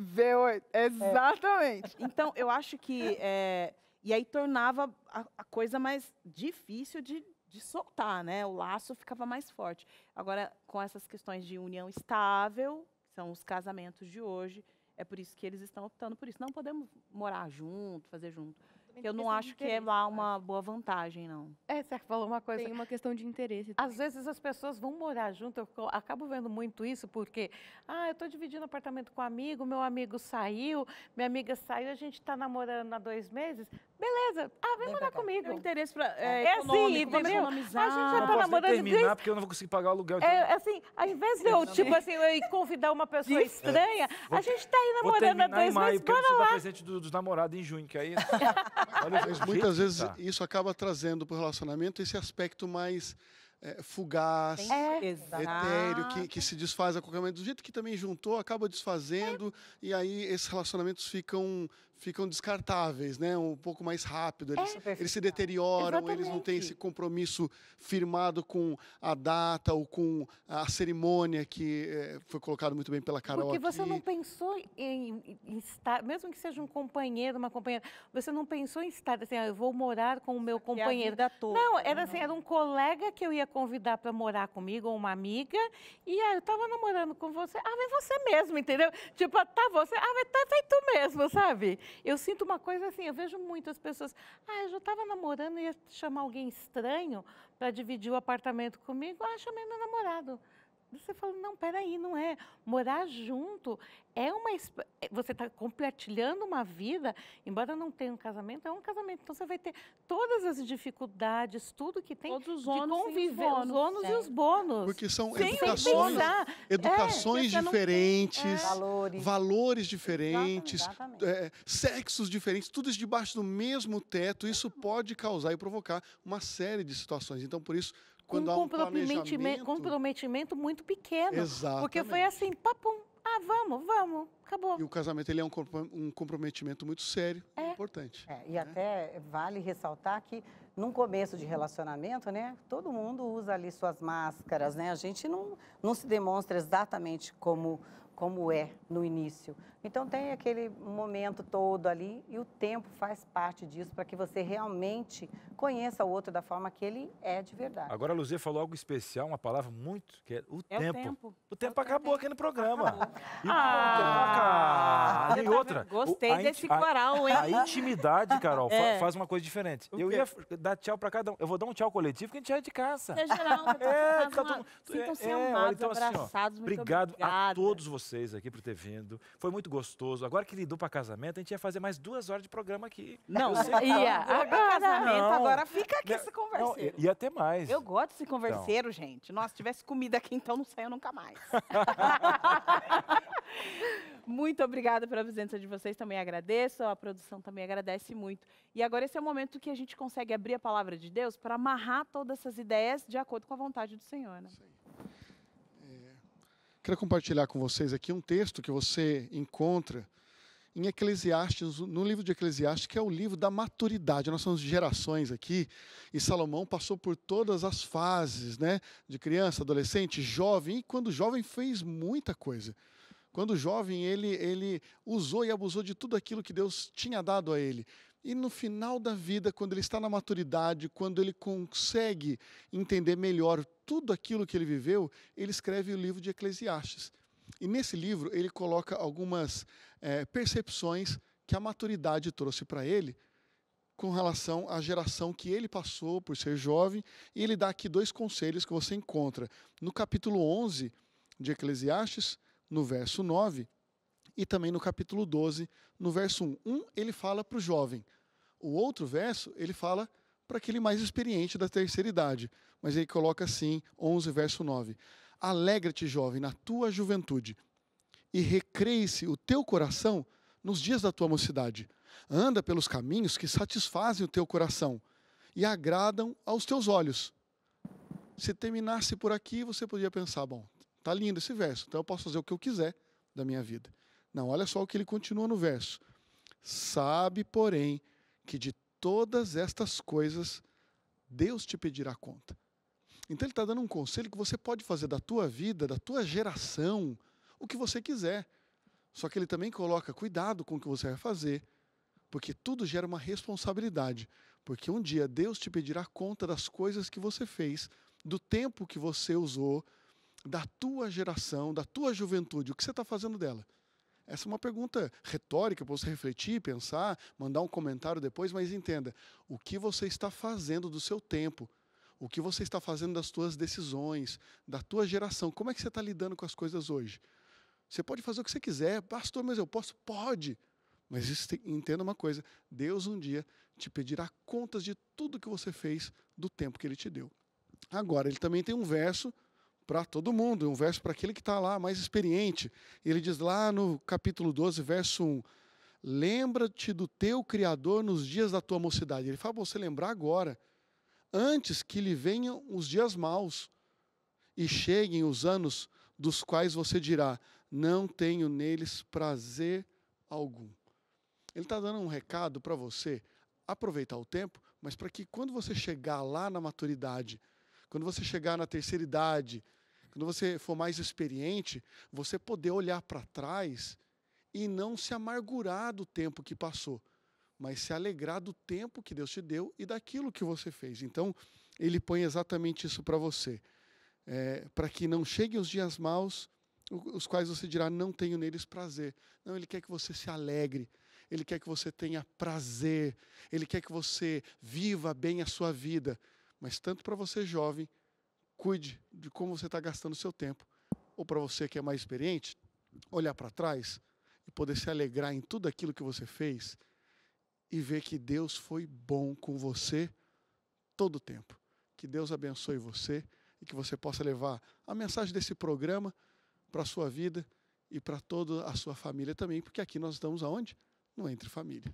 V8, é. exatamente. É. Então, eu acho que. É, e aí tornava a, a coisa mais difícil de, de soltar, né? O laço ficava mais forte. Agora, com essas questões de união estável, que são os casamentos de hoje, é por isso que eles estão optando por isso. Não podemos morar junto, fazer junto. Eu não acho que é lá uma boa vantagem, não. É, você falou uma coisa. Tem uma questão de interesse. Às vezes as pessoas vão morar junto, eu acabo vendo muito isso, porque, ah, eu estou dividindo apartamento com um amigo, meu amigo saiu, minha amiga saiu, a gente está namorando há dois meses, Beleza. Ah, vem, vem morar comigo. Tem é um interesse pra, é, é assim, entendeu? A gente já tá namorando de três... porque eu não vou conseguir pagar o aluguel. É, então... É, assim, ao invés de eu, tipo assim, eu convidar uma pessoa [LAUGHS] é. estranha, é. vou, a gente tá aí namorando há dois meses, bora lá. dar presente do, dos namorados em junho, que aí... [LAUGHS] Olha, Mas muitas vezes tá. isso acaba trazendo para o relacionamento esse aspecto mais... É, fugaz, é, etéreo, que, que, se desfaz a qualquer momento. Do jeito que também juntou, acaba desfazendo, é. e aí esses relacionamentos ficam ficam descartáveis, né? Um pouco mais rápido. Eles, é, eles se deterioram, Exatamente. eles não têm esse compromisso firmado com a data ou com a cerimônia que é, foi colocado muito bem pela Carol. Porque você aqui. não pensou em, estar, mesmo que seja um companheiro, uma companheira, você não pensou em estar assim, ah, eu vou morar com o meu companheiro. da toda, não, era assim, uhum. era um colega que eu ia convidar para morar comigo ou uma amiga e ah, eu estava namorando com você. Ah, vem você mesmo, entendeu? Tipo, ah, tá você, ah, vai, tá, vai tu mesmo, sabe? Eu sinto uma coisa assim, eu vejo muitas pessoas, ah, eu já estava namorando e ia chamar alguém estranho para dividir o apartamento comigo, ah, chamei meu namorado. Você fala, não, peraí, não é. Morar junto é uma. Você está compartilhando uma vida, embora não tenha um casamento, é um casamento. Então você vai ter todas as dificuldades, tudo que tem Todos os de conviver, os ônus e os é. bônus. Porque são Sim, educações, é, educações é, diferentes, tem, é. valores. valores. diferentes, exatamente, exatamente. É, sexos diferentes, tudo isso debaixo do mesmo teto. Isso pode causar e provocar uma série de situações. Então, por isso, quando um, comprometimento, um comprometimento muito pequeno. Exatamente. Porque foi assim, papum, ah, vamos, vamos, acabou. E o casamento ele é um, um comprometimento muito sério é. importante. É, e né? até vale ressaltar que num começo de relacionamento, né, todo mundo usa ali suas máscaras, né? A gente não, não se demonstra exatamente como como é no início. Então tem aquele momento todo ali e o tempo faz parte disso para que você realmente conheça o outro da forma que ele é de verdade. Agora a Luzia falou algo especial, uma palavra muito que é o é tempo. O tempo, é o tempo acabou tempo. aqui no programa. Acabou. E, ah, e outra. Gostei a, desse coral, hein? A, intimidade, Carol, é. faz uma coisa diferente. Eu ia dar tchau para cada um. Eu vou dar um tchau coletivo que a gente já é de casa. É geral. [LAUGHS] É, tá, tá todo Sintam-se é, amados, então, abraçados. Assim, ó, muito obrigado, obrigado a todos vocês vocês aqui por ter vindo. Foi muito gostoso. Agora que lidou para casamento, a gente ia fazer mais duas horas de programa aqui. Não, ia. Agora, casamento, não. agora fica aqui não, esse converseiro. Não, até mais. Eu gosto desse então. converseiro, então. gente. Nossa, se tivesse comida aqui, então não saiu nunca mais. [LAUGHS] muito obrigada pela presença de vocês, também agradeço. A produção também agradece muito. E agora esse é o momento que a gente consegue abrir a palavra de Deus para amarrar todas essas ideias de acordo com a vontade do Senhor, né? Sim. Quero compartilhar com vocês aqui um texto que você encontra em Eclesiastes, no livro de Eclesiastes, que é o livro da maturidade. Nós somos gerações aqui, e Salomão passou por todas as fases, né? De criança, adolescente, jovem, e quando jovem fez muita coisa. Quando jovem, ele, ele usou e abusou de tudo aquilo que Deus tinha dado a ele. E no final da vida, quando ele está na maturidade, quando ele consegue entender melhor tudo aquilo que ele viveu, ele escreve o livro de Eclesiastes. E nesse livro ele coloca algumas é, percepções que a maturidade trouxe para ele com relação à geração que ele passou por ser jovem. E ele dá aqui dois conselhos que você encontra no capítulo 11 de Eclesiastes, no verso 9, e também no capítulo 12, no verso 1. Um ele fala para o jovem, o outro verso ele fala para para aquele mais experiente da terceira idade. Mas ele coloca assim, 11 verso 9: Alegra-te, jovem, na tua juventude, e recreie-se o teu coração nos dias da tua mocidade. Anda pelos caminhos que satisfazem o teu coração e agradam aos teus olhos. Se terminasse por aqui, você podia pensar: bom, tá lindo esse verso, então eu posso fazer o que eu quiser da minha vida. Não, olha só o que ele continua no verso. Sabe, porém, que de todas estas coisas Deus te pedirá conta. Então ele está dando um conselho que você pode fazer da tua vida, da tua geração, o que você quiser. Só que ele também coloca cuidado com o que você vai fazer, porque tudo gera uma responsabilidade. Porque um dia Deus te pedirá conta das coisas que você fez, do tempo que você usou, da tua geração, da tua juventude, o que você está fazendo dela. Essa é uma pergunta retórica para você refletir, pensar, mandar um comentário depois, mas entenda: o que você está fazendo do seu tempo? O que você está fazendo das suas decisões, da tua geração? Como é que você está lidando com as coisas hoje? Você pode fazer o que você quiser, pastor, mas eu posso? Pode! Mas entenda uma coisa: Deus um dia te pedirá contas de tudo que você fez do tempo que ele te deu. Agora, ele também tem um verso para todo mundo, é um verso para aquele que está lá mais experiente. Ele diz lá no capítulo 12, verso 1: Lembra-te do teu Criador nos dias da tua mocidade. Ele fala para você lembrar agora, antes que lhe venham os dias maus e cheguem os anos dos quais você dirá: Não tenho neles prazer algum. Ele está dando um recado para você aproveitar o tempo, mas para que quando você chegar lá na maturidade, quando você chegar na terceira idade, quando você for mais experiente, você poder olhar para trás e não se amargurar do tempo que passou, mas se alegrar do tempo que Deus te deu e daquilo que você fez. Então, ele põe exatamente isso para você. É, para que não cheguem os dias maus, os quais você dirá, não tenho neles prazer. Não, ele quer que você se alegre, ele quer que você tenha prazer, ele quer que você viva bem a sua vida. Mas tanto para você jovem, cuide de como você está gastando o seu tempo. Ou para você que é mais experiente, olhar para trás e poder se alegrar em tudo aquilo que você fez e ver que Deus foi bom com você todo o tempo. Que Deus abençoe você e que você possa levar a mensagem desse programa para a sua vida e para toda a sua família também, porque aqui nós estamos aonde? No Entre Família.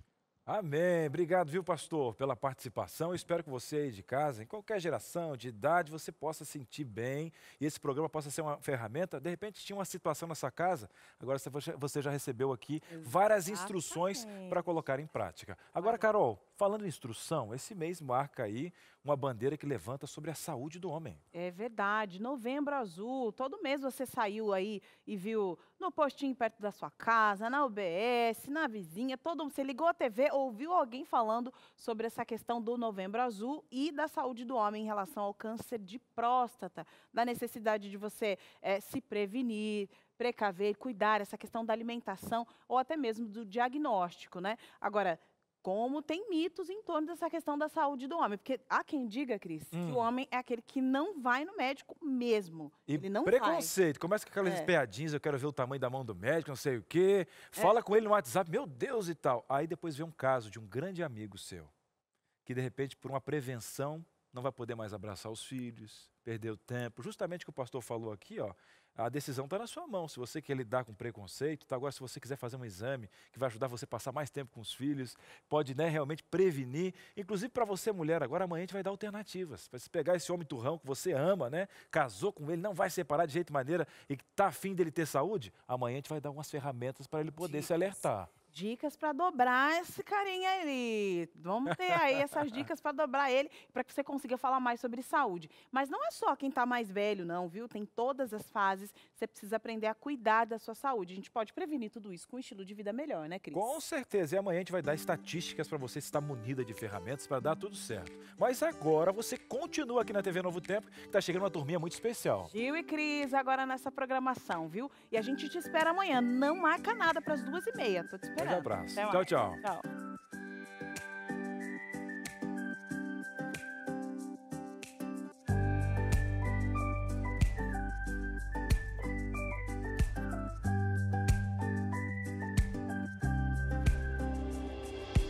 Amém. Obrigado, viu, pastor, pela participação. Eu espero que você aí de casa, em qualquer geração, de idade, você possa sentir bem e esse programa possa ser uma ferramenta. De repente tinha uma situação na sua casa, agora você já recebeu aqui várias Exatamente. instruções para colocar em prática. Agora, Carol, Falando em instrução, esse mês marca aí uma bandeira que levanta sobre a saúde do homem. É verdade, novembro azul, todo mês você saiu aí e viu no postinho perto da sua casa, na UBS, na vizinha, todo mundo, você ligou a TV, ouviu alguém falando sobre essa questão do novembro azul e da saúde do homem em relação ao câncer de próstata, da necessidade de você é, se prevenir, precaver, cuidar, essa questão da alimentação ou até mesmo do diagnóstico, né? Agora, como tem mitos em torno dessa questão da saúde do homem. Porque há quem diga, Cris, hum. que o homem é aquele que não vai no médico mesmo. E ele não preconceito. Vai. Começa com aquelas é. piadinhas, eu quero ver o tamanho da mão do médico, não sei o quê. É. Fala é. com ele no WhatsApp, meu Deus e tal. Aí depois vê um caso de um grande amigo seu, que de repente, por uma prevenção, não vai poder mais abraçar os filhos, perdeu tempo. Justamente o que o pastor falou aqui, ó a decisão está na sua mão. Se você quer lidar com preconceito, tá? agora se você quiser fazer um exame que vai ajudar você a passar mais tempo com os filhos, pode né, realmente prevenir. Inclusive para você, mulher, agora amanhã a gente vai dar alternativas. Para se pegar esse homem turrão que você ama, né? Casou com ele, não vai separar de jeito maneira e que está afim dele ter saúde, amanhã a gente vai dar algumas ferramentas para ele poder Dicas. se alertar dicas para dobrar esse carinha aí. Vamos ter aí essas dicas para dobrar ele, para que você consiga falar mais sobre saúde. Mas não é só quem está mais velho, não, viu? Tem todas as fases. Você precisa aprender a cuidar da sua saúde. A gente pode prevenir tudo isso com um estilo de vida melhor, né, Cris? Com certeza. E amanhã a gente vai dar estatísticas para você estar tá munida de ferramentas para dar tudo certo. Mas agora você continua aqui na TV Novo Tempo, que tá chegando uma turminha muito especial. Gil e Cris, agora nessa programação, viu? E a gente te espera amanhã. Não marca nada para as duas e meia. Tô te esperando grande abraço. Até tchau, tchau. tchau.